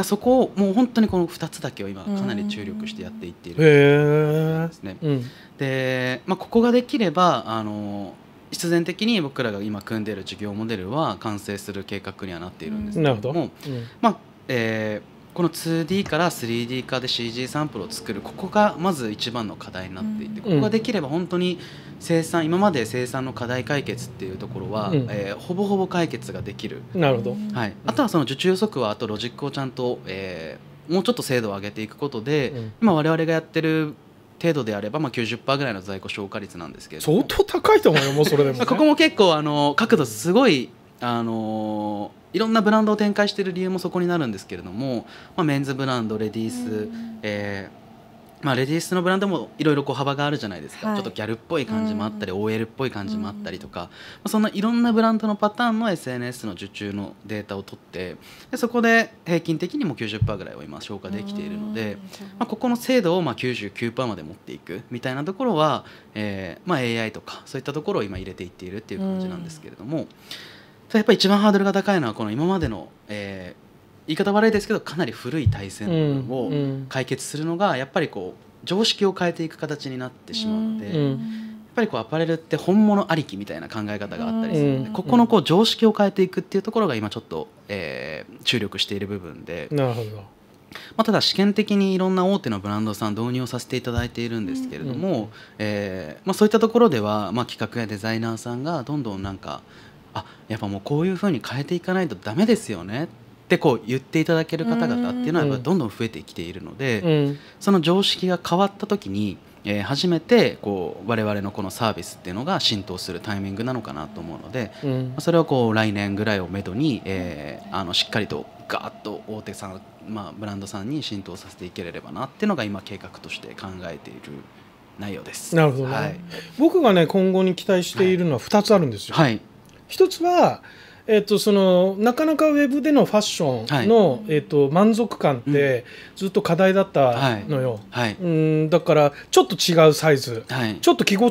そこをもう本当にこの2つだけを今かなり注力してやっていっているですね。うん、で、まあ、ここができればあの必然的に僕らが今組んでいる事業モデルは完成する計画にはなっているんですけども、どまあえこの 2D から 3D 化で CG サンプルを作るここがまず一番の課題になっていて、ここができれば本当に生産今まで生産の課題解決っていうところは、うん、えー、ほぼほぼ解決ができるなるほど、はい、あとはその受注予測はあとロジックをちゃんと、えー、もうちょっと精度を上げていくことで、うん、今我々がやってる程度であれば、まあ、90%ぐらいの在庫消化率なんですけど相当高いと思うよもうそれでも、ね、ここも結構あの角度すごいあのいろんなブランドを展開している理由もそこになるんですけれども、まあ、メンズブランドレディース、うん、えー、まあ、レディースのブランドもいろいろこう幅があるじゃないですか、はい、ちょっとギャルっぽい感じもあったり、うん、OL っぽい感じもあったりとか、まあ、そんないろんなブランドのパターンの SNS の受注のデータを取ってでそこで平均的にも90%ぐらいを今消化できているので、うん、まあ、ここの精度をまあ99%まで持っていくみたいなところは、えーまあ、AI とかそういったところを今入れていっているっていう感じなんですけれども。うんやっぱり一番ハードルが高いのはこの今までの、えー、言い方悪いですけどかなり古い対戦を解決するのがやっぱりこう常識を変えていく形になってしまうので。やっぱりこうアパレルって本物ありきみたいな考え方があったりするので、ここのこう常識を変えていくっていうところが今ちょっと、えー、注力している部分でなるほど、まあ、ただ試験的にいろんな大手のブランドさん導入させていただいているんですけれども、えまあ、そういったところでは、まあ、企画やデザイナーさんがどんどんなんかあやっぱもうこういうふうに変えていかないとダメですよねってこう言っていただける方々っていうのはやっぱどんどん増えてきているので、うん、その常識が変わった時に、えー、初めてこう我々のこのサービスっていうのが浸透するタイミングなのかなと思うので、うん、それをこう来年ぐらいをめどに、えー、あのしっかりとガーッと大手さん、まあ、ブランドさんに浸透させていければなっていうのが今計画として考えている内容です。なるほど、ねはい、僕がね今後に期待しているのは2つあるんですよ。はい、はい一つは、えっと、そのなかなかウェブでのファッションの、はい、えっと、満足感ってずっと課題だったのよ、はいはい、うんだからちょっと違うサイズ、ちょっと着心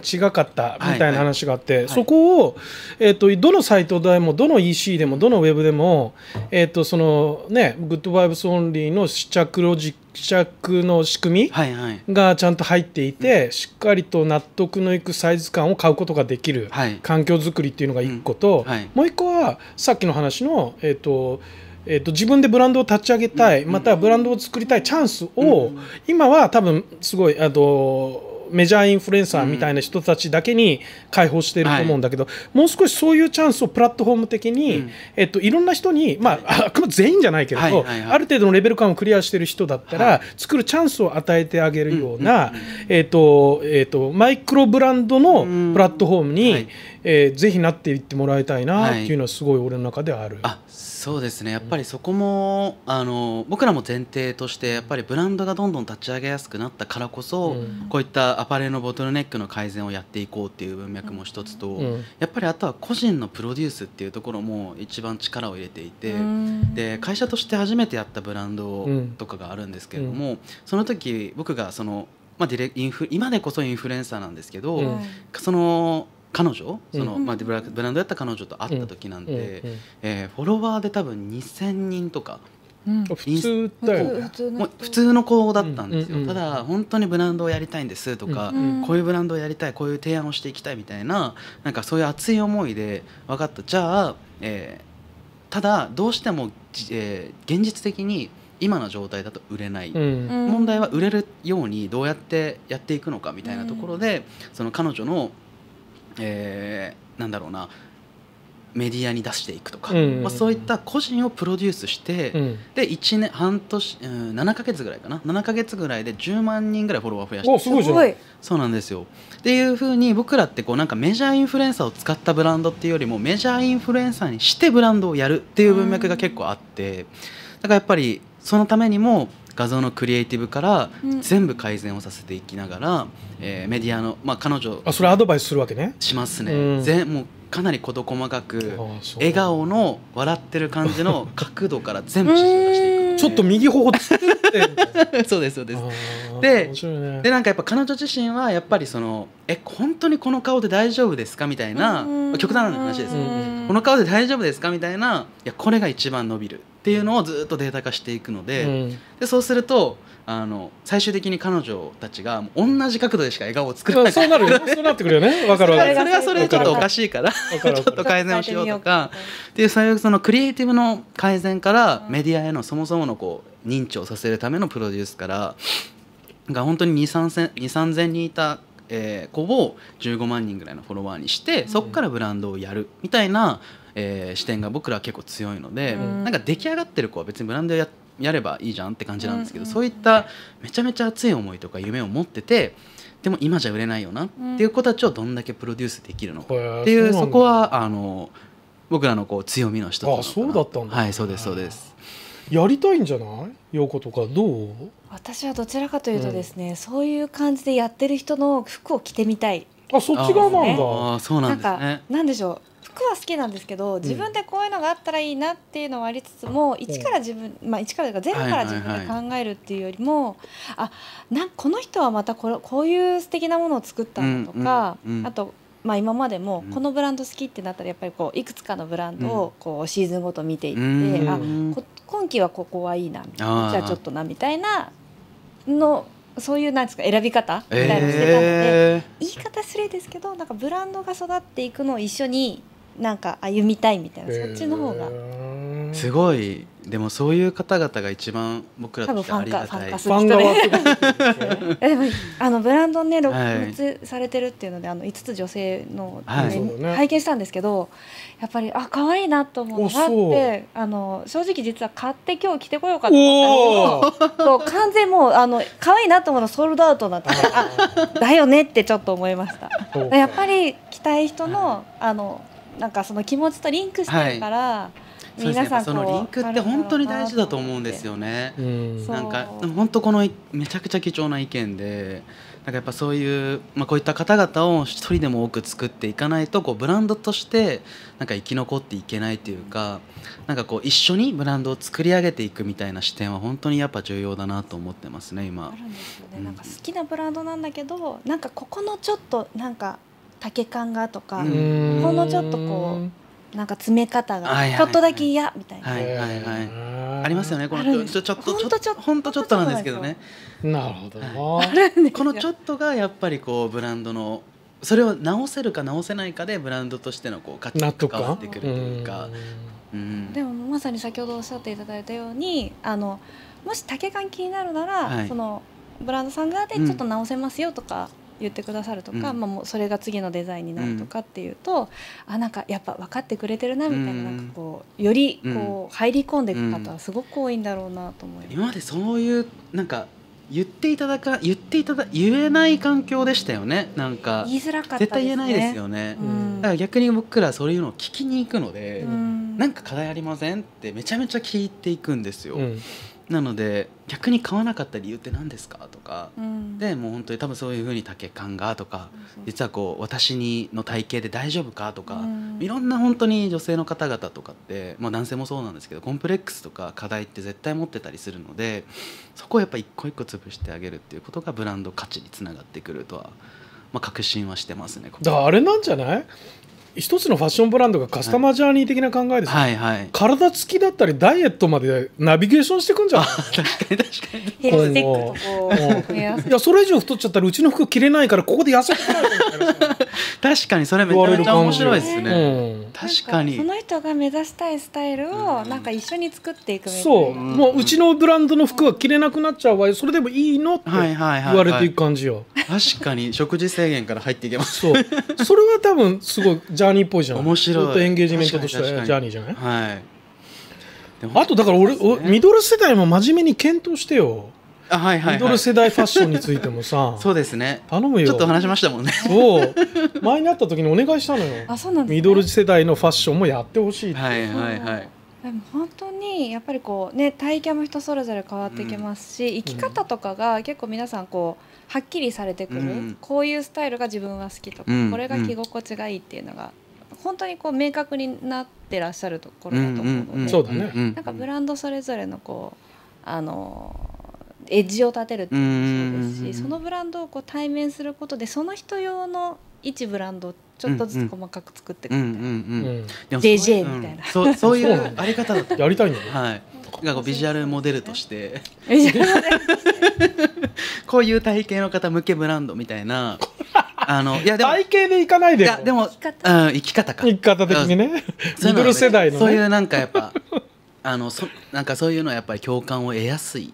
地感違かったみたいな話があって、そこを、えっと、どのサイトでもどの EC でもどのウェブでも、えっとそのね、グッドバイブスオンリーの試着ロジック着の仕組みがちゃんと入っていて、しっかりと納得のいくサイズ感を買うことができる環境づくりっていうのが1個と、もう1個はさっきの話の、えとえと、自分でブランドを立ち上げたい、またブランドを作りたいチャンスを、今は多分すごいあのメジャーインフルエンサーみたいな人たちだけに開放していると思うんだけど、もう少しそういうチャンスをプラットフォーム的に、えっと、いろんな人に、まあ、全員じゃないけれど、ある程度のレベル感をクリアしている人だったら、作るチャンスを与えてあげるような、えっとえっと、マイクロブランドのプラットフォームに、えー、ぜひなっていってもらいたいなっていうのはすごい俺の中ではある。そうですねやっぱりそこもあの僕らも前提としてやっぱりブランドがどんどん立ち上げやすくなったからこそ、うん、こういったアパレルのボトルネックの改善をやっていこうっていう文脈も一つと、うん、やっぱりあとは個人のプロデュースっていうところも一番力を入れていて、うん、で会社として初めてやったブランドとかがあるんですけれども、その時僕がそのまあ、ディレインフ今でこそインフルエンサーなんですけど、うん、その彼女その、まあ、ブラブランドやった彼女と会った時なんで、ええフォロワーで多分2,000人とか。うん、普通だよ、普通の子だったんですよ、うんうん、ただ本当にブランドをやりたいんですとか、うんこういうブランドをやりたいこういう提案をしていきたいみたいななんかそういう熱い思いで分かったじゃあ、えー、ただどうしても、えー、現実的に今の状態だと売れない、うん、問題は売れるようにどうやってやっていくのかみたいなところで、その彼女のえー、なんだろうなメディアに出していくとか、まあ、そういった個人をプロデュースして、うん、で1年半年、うん、7か月ぐらいかな7か月ぐらいで10万人ぐらいフォロワー増やしてすごいじゃんそうなんですよっていうふうに僕らってこうなんかメジャーインフルエンサーを使ったブランドっていうよりもメジャーインフルエンサーにしてブランドをやるっていう文脈が結構あってだからやっぱりそのためにも画像のクリエイティブから全部改善をさせていきながら、うん、えー、メディアの、まあ、彼女あそれアドバイスするわけねしますね、うん、ぜもうかなり事細かく笑顔の笑ってる感じの 角度から全部指示を出していくちょっと右頬つって そうですそうですでね、でなんかやっぱ彼女自身はやっぱりそのえ本当にこの顔で大丈夫ですかみたいな極端な話です、この顔で大丈夫ですかみたいないやこれが一番伸びるっていうのをずっとデータ化していくのでうん、でそうするとあの最終的に彼女たちが同じ角度でしか笑顔を作らないそうなるよ、ね、そうなってくるよね分かる分かるそれはそれでちょっとおかしいからちょっと改善をしようとかっていうそういうそのクリエイティブの改善からメディアへのそもそものこう認知をさせるためのプロデュースからが本当に2 3 0 0人いたえー、子を15万人ぐらいのフォロワーにしてそこからブランドをやるみたいなえー、視点が僕らは結構強いので、うん、なんか出来上がってる子は別にブランドややればいいじゃんって感じなんですけど、うんうん、そういっためちゃめちゃ熱い思いとか夢を持っててでも今じゃ売れないよなっていう子たちをどんだけプロデュースできるのかっていうそこはあの僕らのこう強みの一つあそうだったんだ、はい、そうですそうです。やりたいんじゃない陽子とかどう私はどちらかというとですね、うん、そういう感じでやってる人の服を着てみたいあそっち側なんだあそうなんですねなんでしょう服は好きなんですけど自分でこういうのがあったらいいなっていうのはありつつも、一から自分まあ一からというか全部から自分で考えるっていうよりも、あなんこの人はまたこれこういう素敵なものを作ったんだとか、あとまあ、今までもこのブランド好きってなったらやっぱりこういくつかのブランドをこうシーズンごと見ていって、うん、あ今季はここはいいなじゃあちょっとなみたいなのそういうなんですか選び方みたいなしてたので、えー、言い方失礼ですけどなんかブランドが育っていくのを一緒になんか歩みたいみたいな、そっちの方がすごいでもそういう方々が一番僕らとしてありがたいファンが でもあのブランドね6つされてるっていうのであの5つ女性の、ねはい拝見したんですけどやっぱりあ可愛いなと思うのってあの正直実は買って今日着てこようかと思ったんですけど完全もうあの可愛いなと思うのソールドアウトになって あだよねってちょっと思いましたやっぱり着たい人のあのなんかその気持ちとリンクしてるから、はい、皆さん、ね、そのリンクって本当に大事だと思うんですよね。なんか本当このめちゃくちゃ貴重な意見で。なんかやっぱそういう、まあ、こういった方々を一人でも多く作っていかないとこうブランドとしてなんか生き残っていけないというかなんかこう一緒にブランドを作り上げていくみたいな視点は本当にやっぱ重要だなと思ってますね今。あるんですよね、なんか好きなブランドなんだけどなんかここのちょっとなんか丈感がとかほんのちょっとこうなんか詰め方がちょっとだけ嫌みたいな。はいはいはい、ありますよねこのちょちょっとほんとちょっとなんですけどね。なるほど、はい、このちょっとがやっぱりこうブランドのそれを直せるか直せないかでブランドとしてのこう価値が変わってくるというか。うん、でもまさに先ほどおっしゃっていただいたようにあのもし丈感気になるなら、はい、そのブランドさん側でちょっと直せますよとか、う言ってくださるとか、うん、まあ、もうそれが次のデザインになるとかっていうと、うん、あなんかやっぱ分かってくれてるなみたいな,、なんかこうよりこう入り込んでいく方はすごく多いんだろうなと思います。今までそういうなんか言っていただか言っていただ言えない環境でしたよねなんか言いづらかった、ね、絶対言えないですよね、うん、だから逆に僕らそういうのを聞きに行くので、うん、なんか課題ありませんってめちゃめちゃ聞いていくんですよ、うん、なので逆に買わなかった理由って何ですかとか、うん、でもう本当に多分そういうふうに竹勘がとか実はこう私にの体型で大丈夫かとか、うん、いろんな本当に女性の方々とかって、まあ、男性もそうなんですけどコンプレックスとか課題って絶対持ってたりするのでそこをやっぱ一個一個潰してあげるっていうことがブランド価値につながってくるとは、まあ、確信はしてますねここあれなんじゃない一つのファッションブランドがカスタマージャーニー的な考えです、ねはいはい、体つきだったりダイエットまでナビゲーションしていくんじゃない確かに確かにヘルいやそれ以上太っちゃったらうちの服着れないからここで痩せてたい確かにそれめっちゃ面白いですね、うん、確かにその人が目指したいスタイルをなんか一緒に作っていくみたいなそう、うん、もううちのブランドの服は着れなくなっちゃうわよそれでもいいのって言われていく感じよ、はいはいはいはい、確かに食事制限から入っていけますそうそれは多分すごい ジャーニーっぽいじゃん面白いずっとエンゲージメントとしたジャーニーじゃないはいあとだから俺、ね、ミドル世代も真面目に検討してよあはいはい、はい、ミドル世代ファッションについてもさ そうですね頼むよちょっと話しましたもんねそう前に会った時にお願いしたのよあそうなんです、ね、ミドル世代のファッションもやってほしいはいはいはいでも本当にやっぱりこうね体型も人それぞれ変わってきますし、うん、生き方とかが結構皆さんこう、はっきりされてくる、うん、こういうスタイルが自分は好きとか、うん、これが着心地がいいっていうのが本当にこう明確になってらっしゃるところだと思うので、ね、なんかブランドそれぞれのこうあのエッジを立てるっていうのもそうですしそのブランドをこう対面することでその人用の一ブランドちょっとずつ細かく作っていくみたいな、うんうん、みたいな、そうそういうあり方やりたいんだね、はい、なんかビジュアルモデルとしてビジュアルモデルこういう体型の方向けブランドみたいな。あのいやでも体型でいかないでいやでも生き方、うん、生き方か生き方的にね ミドル世代の、ね、そういうなんかやっぱ あのそなんかそういうのはやっぱり共感を得やすい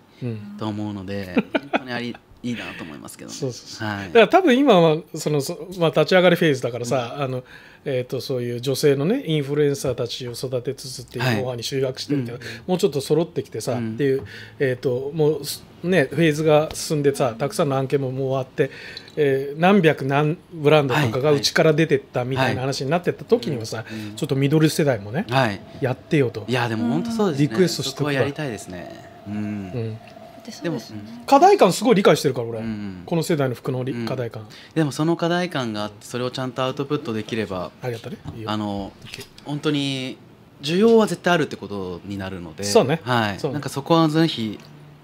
と思うので、うん、本当にありいいなと思いますけど、はい、多分今はそのまあ立ち上がりフェーズだからさ、うん、あのえーと、そういう女性のねインフルエンサーたちを育てつつっていう後半に集約してみたいな、はいもうちょっと揃ってきてさ、うん、っていう、えーと、もうねフェーズが進んでさたくさんの案件ももうあって、えー、何百何ブランドとかがうちから出てったみたいな話になってった時にはさ、はいはい、ちょっとミドル世代もね、やってよといやでも本当そうです、ね、リクエストしてくやりたいですねうんってそうですね課題感すごい理解してるから俺、うん、この世代の服の、うん、課題感、でもその課題感があってそれをちゃんとアウトプットできればありがとうねあの本当に需要は絶対あるってことになるのでそうね,、はい、ね、なんかそこはぜひ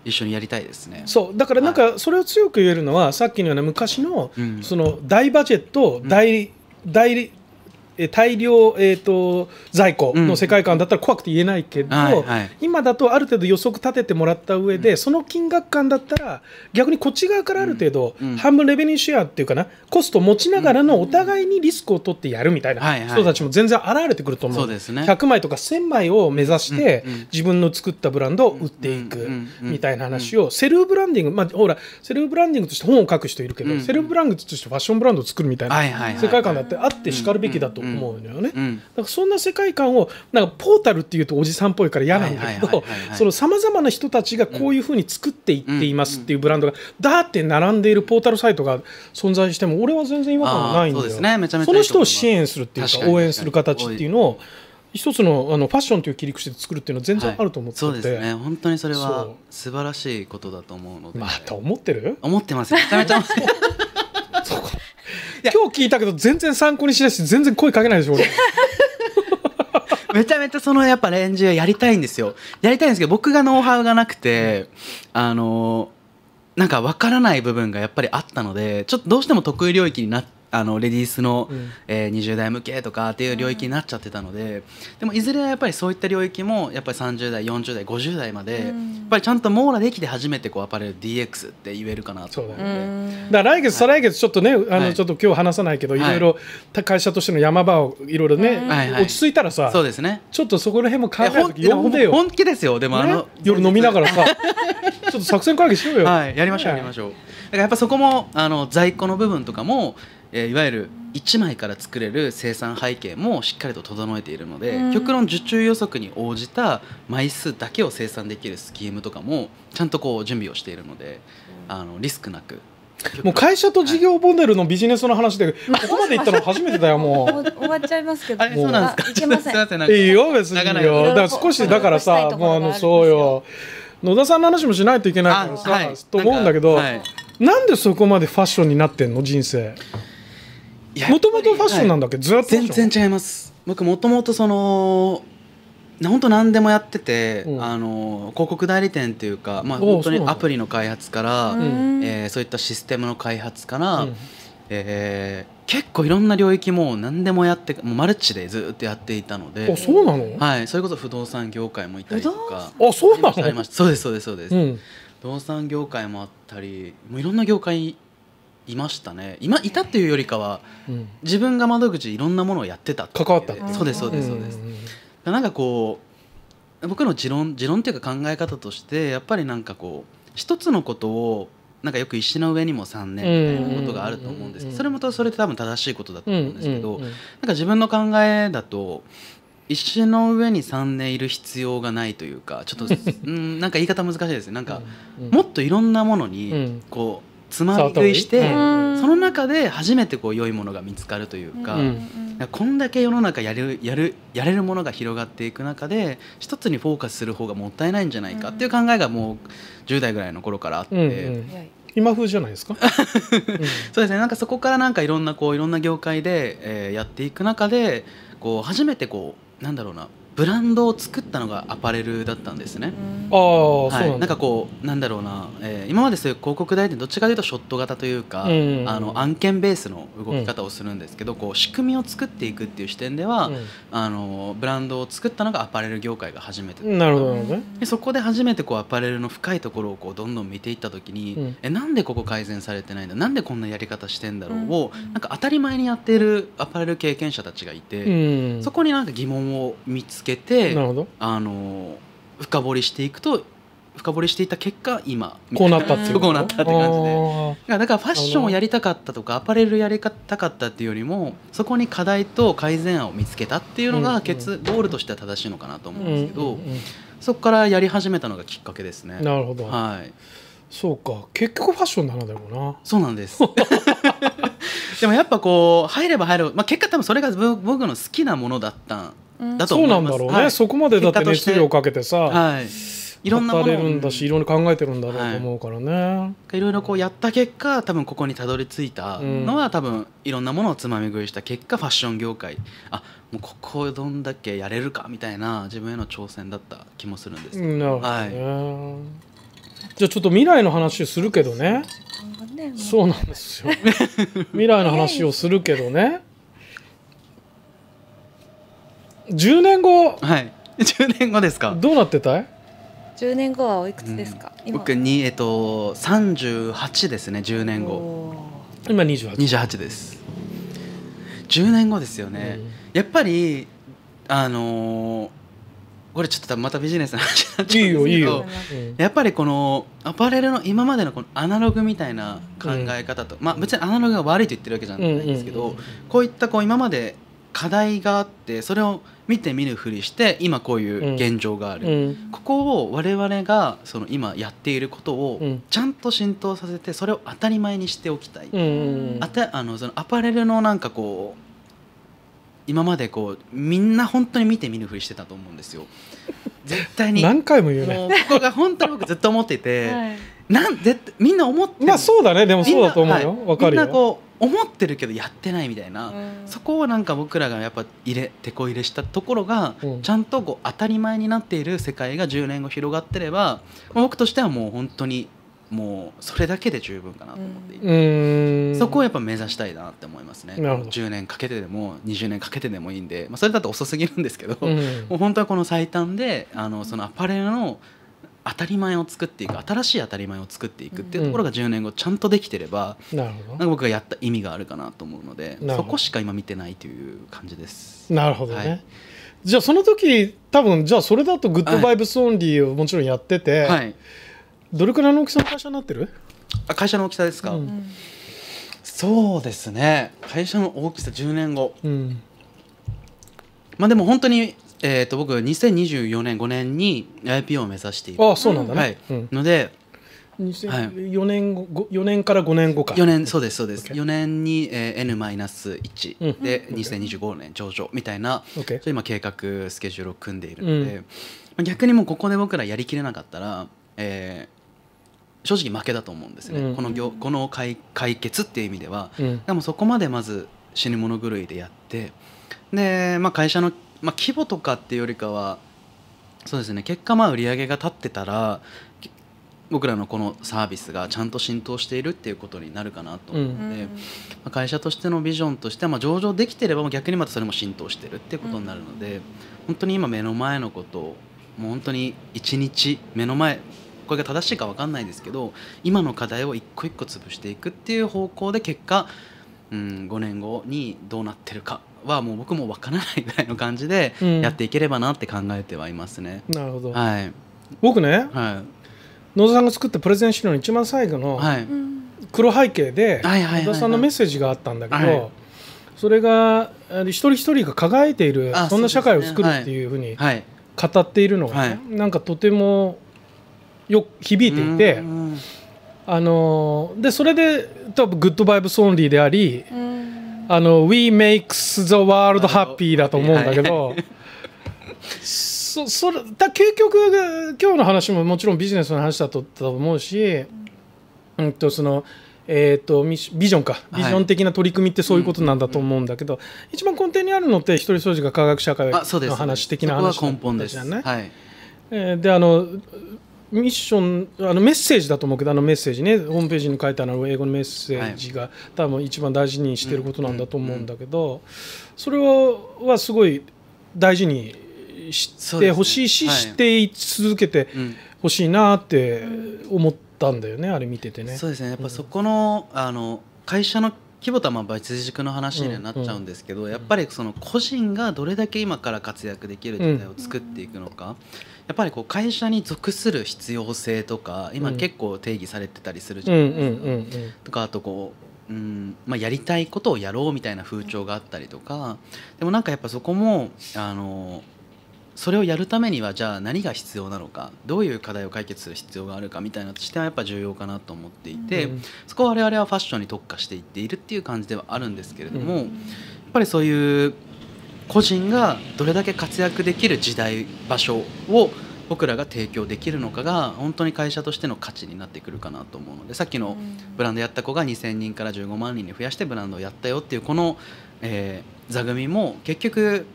一緒にやりたいですねそうだからなんかそれを強く言えるのは、はい、さっきのような昔のうん、その大バジェット大、大え大量、えーと、在庫の世界観だったら怖くて言えないけど、うんはいはい、今だとある程度予測立ててもらった上で、うん、その金額感だったら逆にこっち側からある程度、うん、半分レベニューシェアっていうかなコスト持ちながらのお互いにリスクを取ってやるみたいな人たちも全然現れてくると思う,、はいはい、100枚とか1000枚を目指して、自分の作ったブランドを売っていくみたいな話を、セルブランディング、まあ、ほらセルブランディングとして本を書く人いるけど、セルブランディングとしてファッションブランドを作るみたいな世界観だってあってしかるべきだと思うのよね。んだからそんな世界観をなんかポータルっていうとおじさんっぽいから嫌なんだけどさまざまな人たちがこういうふうに作っていっていますっていうブランドがだって並んでいるポータルサイトが存在しても俺は全然違和感がないんだよそ、の人を支援するっていうか応援する形っていうのを。一つのあのファッションという切り口で作るっていうのは全然あると思って、はい、そうですね本当にそれは素晴らしいことだと思うのでま思ってる思ってますめちゃめちゃ思って今日聞いたけど全然参考にしないし全然声かけないでしょ俺 めちゃめちゃそのやっぱレンジはやりたいんですよやりたいんですけど僕がノウハウがなくて、あのなんか分からない部分がやっぱりあったのでちょっとどうしても得意領域になっあのレディースの、うん、えー、20代向けとかっていう領域になっちゃってたので、でもいずれはやっぱりそういった領域もやっぱり30代40代50代まで、やっぱりちゃんと網羅できて初めてこうアパレル DX って言えるかなと思うのでだ来月再来月ちょっとね、はい、あのちょっと今日話さないけど、はい、いろいろ会社としての山場をいろいろね、はい落ち着いたらさそうですねちょっとそこら辺も考えて呼んでよ本気ですよでもあの、ね、夜飲みながらさ ちょっと作戦会議しようよ、はい、やりましょうやりましょうだからやっぱそこもあの在庫の部分とかもえいわゆる1枚から作れる生産背景もしっかりと整えているので、うん、極論受注予測に応じた枚数だけを生産できるスキームとかもちゃんとこう準備をしているので、あのリスクなくもう会社と事業モデルのビジネスの話で、ここまでいったの初めてだよ、もう。終わっちゃいますけど。そうなんですか。いけません。いいよ、別によ。だから少し、だからさ、もうあの、そうよ。野田さんの話もしないといけないからさ、と思うんだけど、なんでそこまでファッションになってんの、人生。もともとファッションなんだっけ、はい、ずっと全然違います僕もともとその本当何でもやってて、うん、あの広告代理店というか、まあ、本当にアプリの開発から、うえー、そういったシステムの開発から、うん、えー、結構いろんな領域も何でもやってもうマルチでずっとやっていたのでそうなの、はい、それこそ不動産業界もいたりとかあそうなのそうですそうですそうです、うん、不動産業界もあったりもういろんな業界いましたね今いたっていうよりかは、うん、自分が窓口いろんなものをやってたって関わったそうですそうですそうです、うなんかこう僕の持論持論っていうか考え方としてやっぱりなんかこう一つのことをなんかよく石の上にも3年みたいなことがあると思うんですけどそれもそれって多分正しいことだと思うんですけどなんか自分の考えだと石の上に3年いる必要がないというかちょっと うんなんか言い方難しいですねなんかもっといろんなものにこうつまみ食いして、その中で初めてこう良いものが見つかるというか、こんだけ世の中やるやるやれるものが広がっていく中で一つにフォーカスする方がもったいないんじゃないかっていう考えがもう10代ぐらいの頃からあって。うんうん今風じゃないですか そうですねなんかそこからなんかいろんなこういろんな業界で、えー、やっていく中でこう初めてこうなんだろうなブランドを作ったのがアパレルだったんですね。ああ、はい、なんかこうなんだろうな、えー、今までそういう広告代理店どっちかというとショット型というか、あの案件ベースの動き方をするんですけど、こう仕組みを作っていくっていう視点では、あのブランドを作ったのがアパレル業界が初めてなるほどね。でそこで初めてこうアパレルの深いところをこうどんどん見ていった時に、うん、えなんでここ改善されてないんだ、なんでこんなやり方してんだろうを、なんか当たり前にやってるアパレル経験者たちがいて、そこになんか疑問を見つけけてあの深掘りしていくと深掘りしていた結果今こうなったっていうこうなったって感じでだからファッションをやりたかったとかアパレルやりたかったっていうよりもそこに課題と改善案を見つけたっていうのがケツ、うんうん、ゴールとしては正しいのかなと思うんですけど、うんうんうん、そこからやり始めたのがきっかけですね。なるほど、はい、そうか結局ファッションなのでもなそうなんですでもやっぱこう入れば入る、まあ、結果多分それが僕の好きなものだったんだと思います、そうなんだろうね、はい、そこまでだって熱量かけてさ、はい、いろんなものれるんだしいろいろ考えてるんだろうと思うからね、はい、ろいろこうやった結果多分ここにたどり着いたのは、多分いろんなものをつまみ食いした結果ファッション業界あもうここどんだけやれるかみたいな自分への挑戦だった気もするんですけどなるほど、ね、はい、じゃあちょっと未来の話するけどねそうなんですよ未来の話をするけどね10年後はい10年後ですかどうなってたい10年後はおいくつですか、うん、僕に、えっと、38ですね10年後今28 28です10年後ですよね、うん、やっぱりあのー、これちょっとまたビジネスの話になっちゃうんですけどいいよいいよ、やっぱりこのアパレルの今までのこのアナログみたいな考え方と、うん、まあ別にアナログが悪いと言ってるわけじゃないんですけど、こういったこう今まで課題があってそれを見て見ぬふりして今こういう現状がある、うん、ここを我々がその今やっていることをちゃんと浸透させてそれを当たり前にしておきたい、うん、あたあのそのアパレルのなんかこう今までこうみんな本当に見て見ぬふりしてたと思うんですよ 絶対に何回も言うねここが本当に僕ずっと思ってて、はい、なん絶みんな思ってまあそうだねでもそうだと思うよ、はい、かるよみんなこう思ってるけどやってないみたいな、うん、そこをなんか僕らがやっぱ入れてこ入れしたところが、ちゃんとこう当たり前になっている世界が10年後広がってれば僕としてはもう本当にもうそれだけで十分かなと思っていて、そこをやっぱ目指したいなって思いますね10年かけてでも20年かけてでもいいんで、まあ、それだと遅すぎるんですけど、もう本当はこの最短であのそのアパレルの当たり前を作っていく新しい当たり前を作っていくっていうところが10年後ちゃんとできてれば、うん、なんか僕がやった意味があるかなと思うのでそこしか今見てないという感じです。なるほどね、はいじゃあその時多分じゃあそれだとグッドバイブスオンリーをもちろんやってて、はい、どれくらいの大きさの会社になってるあ会社の大きさですか、うん、そうですね会社の大きさ10年後、うん、まあでも本当にえー、と僕2024年5年に IPO を目指しているあそうなんだね、はいうん、ので2004年後、はい、年から5年後か4年そうですそうです、okay. 4年に、えー、N-1 で、うん、2025年上場みたいな、okay. 今計画スケジュールを組んでいるので、うん、逆にもうここで僕らやりきれなかったら、えー、正直負けだと思うんですね、うん、この業この解解決っていう意味では、うん、でもそこまでまず死に物狂いでやってで、まあ、会社のまあ、規模とかっていうよりかはそうですね結果まあ売り上げが立ってたら僕らのこのサービスがちゃんと浸透しているっていうことになるかなと思うので、うん、まあ、会社としてのビジョンとしてはまあ上場できてれば逆にまたそれも浸透してるっていうことになるので、うん、本当に今目の前のことをもう本当に一日目の前これが正しいか分かんないですけど今の課題を一個一個潰していくっていう方向で結果、うん、5年後にどうなってるかはもう僕もわからないぐらいの感じでやっていければなって考えてはいますね。うん、なるほど、はい、僕ね、はい、野田さんが作ったプレゼン資料の一番最後の黒背景で野田さんのメッセージがあったんだけど。それが一人一人が輝いているそんな社会を作るっていうふうに語っているのが、ねなんかとてもよく響いていて、あのでそれで多分グッドバイブソオンリーであり、うんあの「We makes the world happy」だと思うんだけど、そそれだ究極今日の話ももちろんビジネスの話だと思うし、うんとそのえーと、ビジョンかビジョン的な取り組みってそういうことなんだと思うんだけど、一番根底にあるのって一人掃除が科学社会の話的な話なですよね。はいえであのミッションあのメッセージだと思うけどあのメッセージねホームページに書いてある英語のメッセージが、はい、多分一番大事にしてることなんだと思うんだけど、それはすごい大事にしてほしいし、ねはい、して続けてほしいなって思ったんだよね、あれ見ててね。そうですねやっぱそこのうん、あの会社の規模とはまあ別軸の話になっちゃうんですけど、うんうん、やっぱりその個人がどれだけ今から活躍できる時代を作っていくのか。うんやっぱりこう会社に属する必要性とか今結構定義されてたりするじゃないですか。とかあとこううんまあ、やりたいことをやろうみたいな風潮があったりとかでもなんかやっぱそこもあのそれをやるためにはじゃあ何が必要なのかどういう課題を解決する必要があるかみたいな視点はやっぱ重要かなと思っていて、うん、そこは我々はファッションに特化していっているっていう感じではあるんですけれども、うん、やっぱりそういう個人がどれだけ活躍できる時代場所を僕らが提供できるのかが本当に会社としての価値になってくるかなと思うのでさっきのブランドやった子が2,000人から15万人に増やしてブランドをやったよっていうこの、えー、座組も結局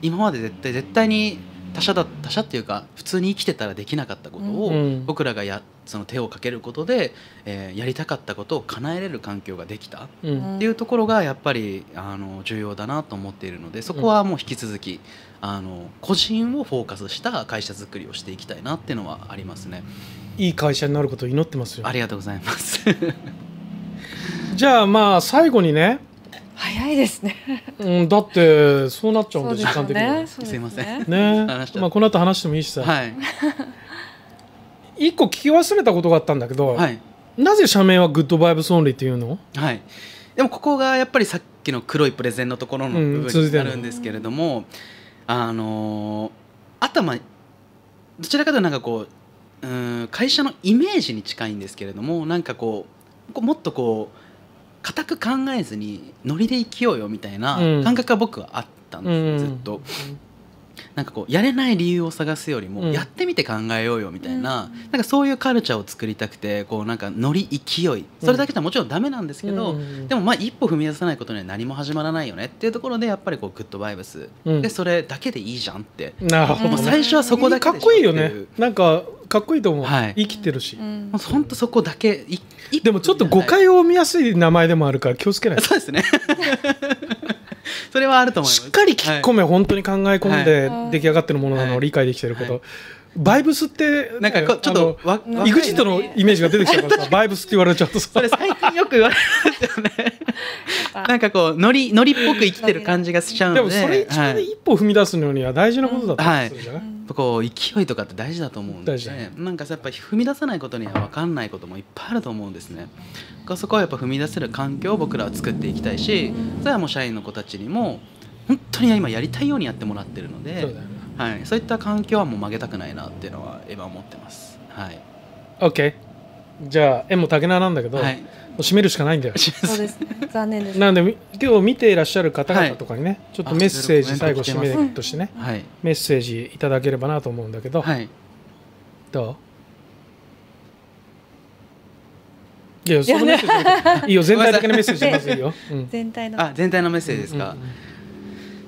今まで絶対絶対に他者だ他者っていうか普通に生きてたらできなかったことを、僕らがやその手をかけることで、えー、やりたかったことを叶えれる環境ができたっていうところがやっぱりあの重要だなと思っているのでそこはもう引き続きあの個人をフォーカスした会社づくりをしていきたいなっていうのはありますね。いい会社になることを祈ってますよ。ありがとうございます じゃあまあ最後にね早いですね、うん、だってそうなっちゃうんで時間的にはす,、いませんねまあ、この後話してもいいしさ、は一個聞き忘れたことがあったんだけど、なぜ社名はグッドバイブソンリーっていうの、はい、でもここがやっぱりさっきの黒いプレゼンのところの部分になるんですけれども、あの頭どちらかというとなんかこううん会社のイメージに近いんですけれどもなんかこうもっとこう固く考えずにノリで生きようよみたいな感覚が僕はあったんです、ずっと。なんかこうやれない理由を探すよりもやってみて考えようよみたいな,、なんかそういうカルチャーを作りたくてこうなんか乗り勢いそれだけじゃもちろんダメなんですけど、でもまあ一歩踏み出さないことには何も始まらないよねっていうところでやっぱりこうグッドバイブス、でそれだけでいいじゃんってなるほど、最初はそこだけかっこいいよねなんかかっこいいと思う、はい、生きてるし、うん、ほそこだけでもちょっと誤解を生みやすい名前でもあるから気をつけないそうですねそれはあると思いますしっかり聞き込め、はい、本当に考え込んで出来上がってるものなのを理解できてること、はいバイブスってなんかちょっとイグジットのイメージが出てきうからさバイブスって言われちゃうとそれ最近よく言われますよね なんかこうノリノリっぽく生きてる感じがしちゃうのででもそれ一番一歩踏み出すのには大事なことだと思うんではいこう勢いとかって大事だと思うんで、ね、なんかさやっぱ踏み出さないことには分かんないこともいっぱいあると思うんですねそこはやっぱ踏み出せる環境を僕らは作っていきたいしそれはもう社員の子たちにも本当に今やりたいようにやってもらってるので。はい、そういった環境はもう曲げたくないなっていうのは今思ってます。はい、OK じゃあ縁も竹菜なんだけど、はい、もう閉めるしかないんだよ。そうです残念です。なんで今日見ていらっしゃる方々とかにね、はい、ちょっとメッセージ最後締めとしてね、はい、メッセージいただければなと思うんだけど、はい、どういやそのメッセージ いいよ全体的なメッセージまずいよ、全体のあ全体のメッセージですか、うんうん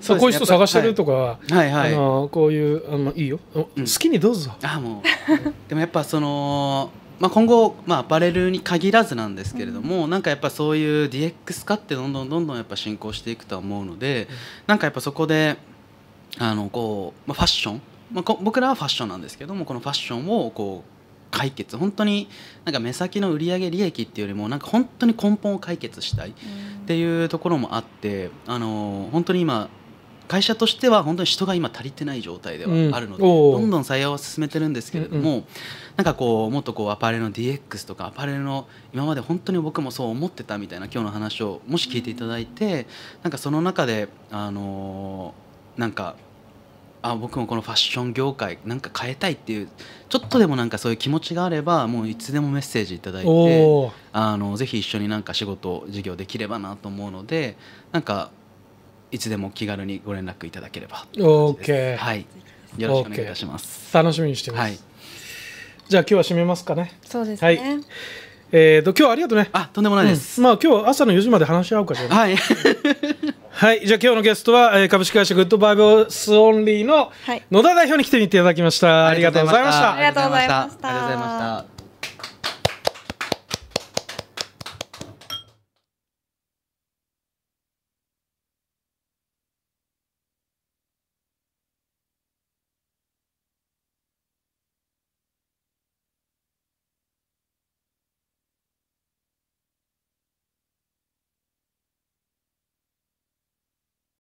そう、こういう人探してるとかは、はいはい、はい、あのこういうあのいいよ、うん、好きにどうぞ。あもうでもやっぱそのまあ、今後、まあ、アパレルに限らずなんですけれども、うん、なんかやっぱそういう DX 化ってどんどんどんどんやっぱ進行していくとは思うので、うん、なんかやっぱそこであのこう、まあ、ファッション、まあ、僕らはファッションなんですけどもこのファッションをこう解決本当になんか目先の売上利益っていうよりもなんか本当に根本を解決したいっていうところもあってあの本当に今会社としては本当に人が今足りてない状態ではあるので、どんどん採用を進めてるんですけれども、なんかこうもっとこうアパレルの DX とかアパレルの今まで本当に僕もそう思ってたみたいな今日の話をもし聞いていただいてなんかその中であのなんかあ僕もこのファッション業界なんか変えたいっていうちょっとでもなんかそういう気持ちがあればもういつでもメッセージいただいてあのぜひ一緒になんか仕事事業できればなと思うのでなんかいつでも気軽にご連絡いただければオケーはいよろしくお願いいたします、楽しみにしてます、はい、じゃあ今日は締めますかねそうですね、はいえーと、今日ありがとうねあとんでもないです、うん、まあ今日朝の4時まで話し合うかしらはい はい、じゃあ今日のゲストは、えー、株式会社グッドバイブスオンリーの野田代表に来ていただきました、はい、ありがとうございましたありがとうございましたありがとうございました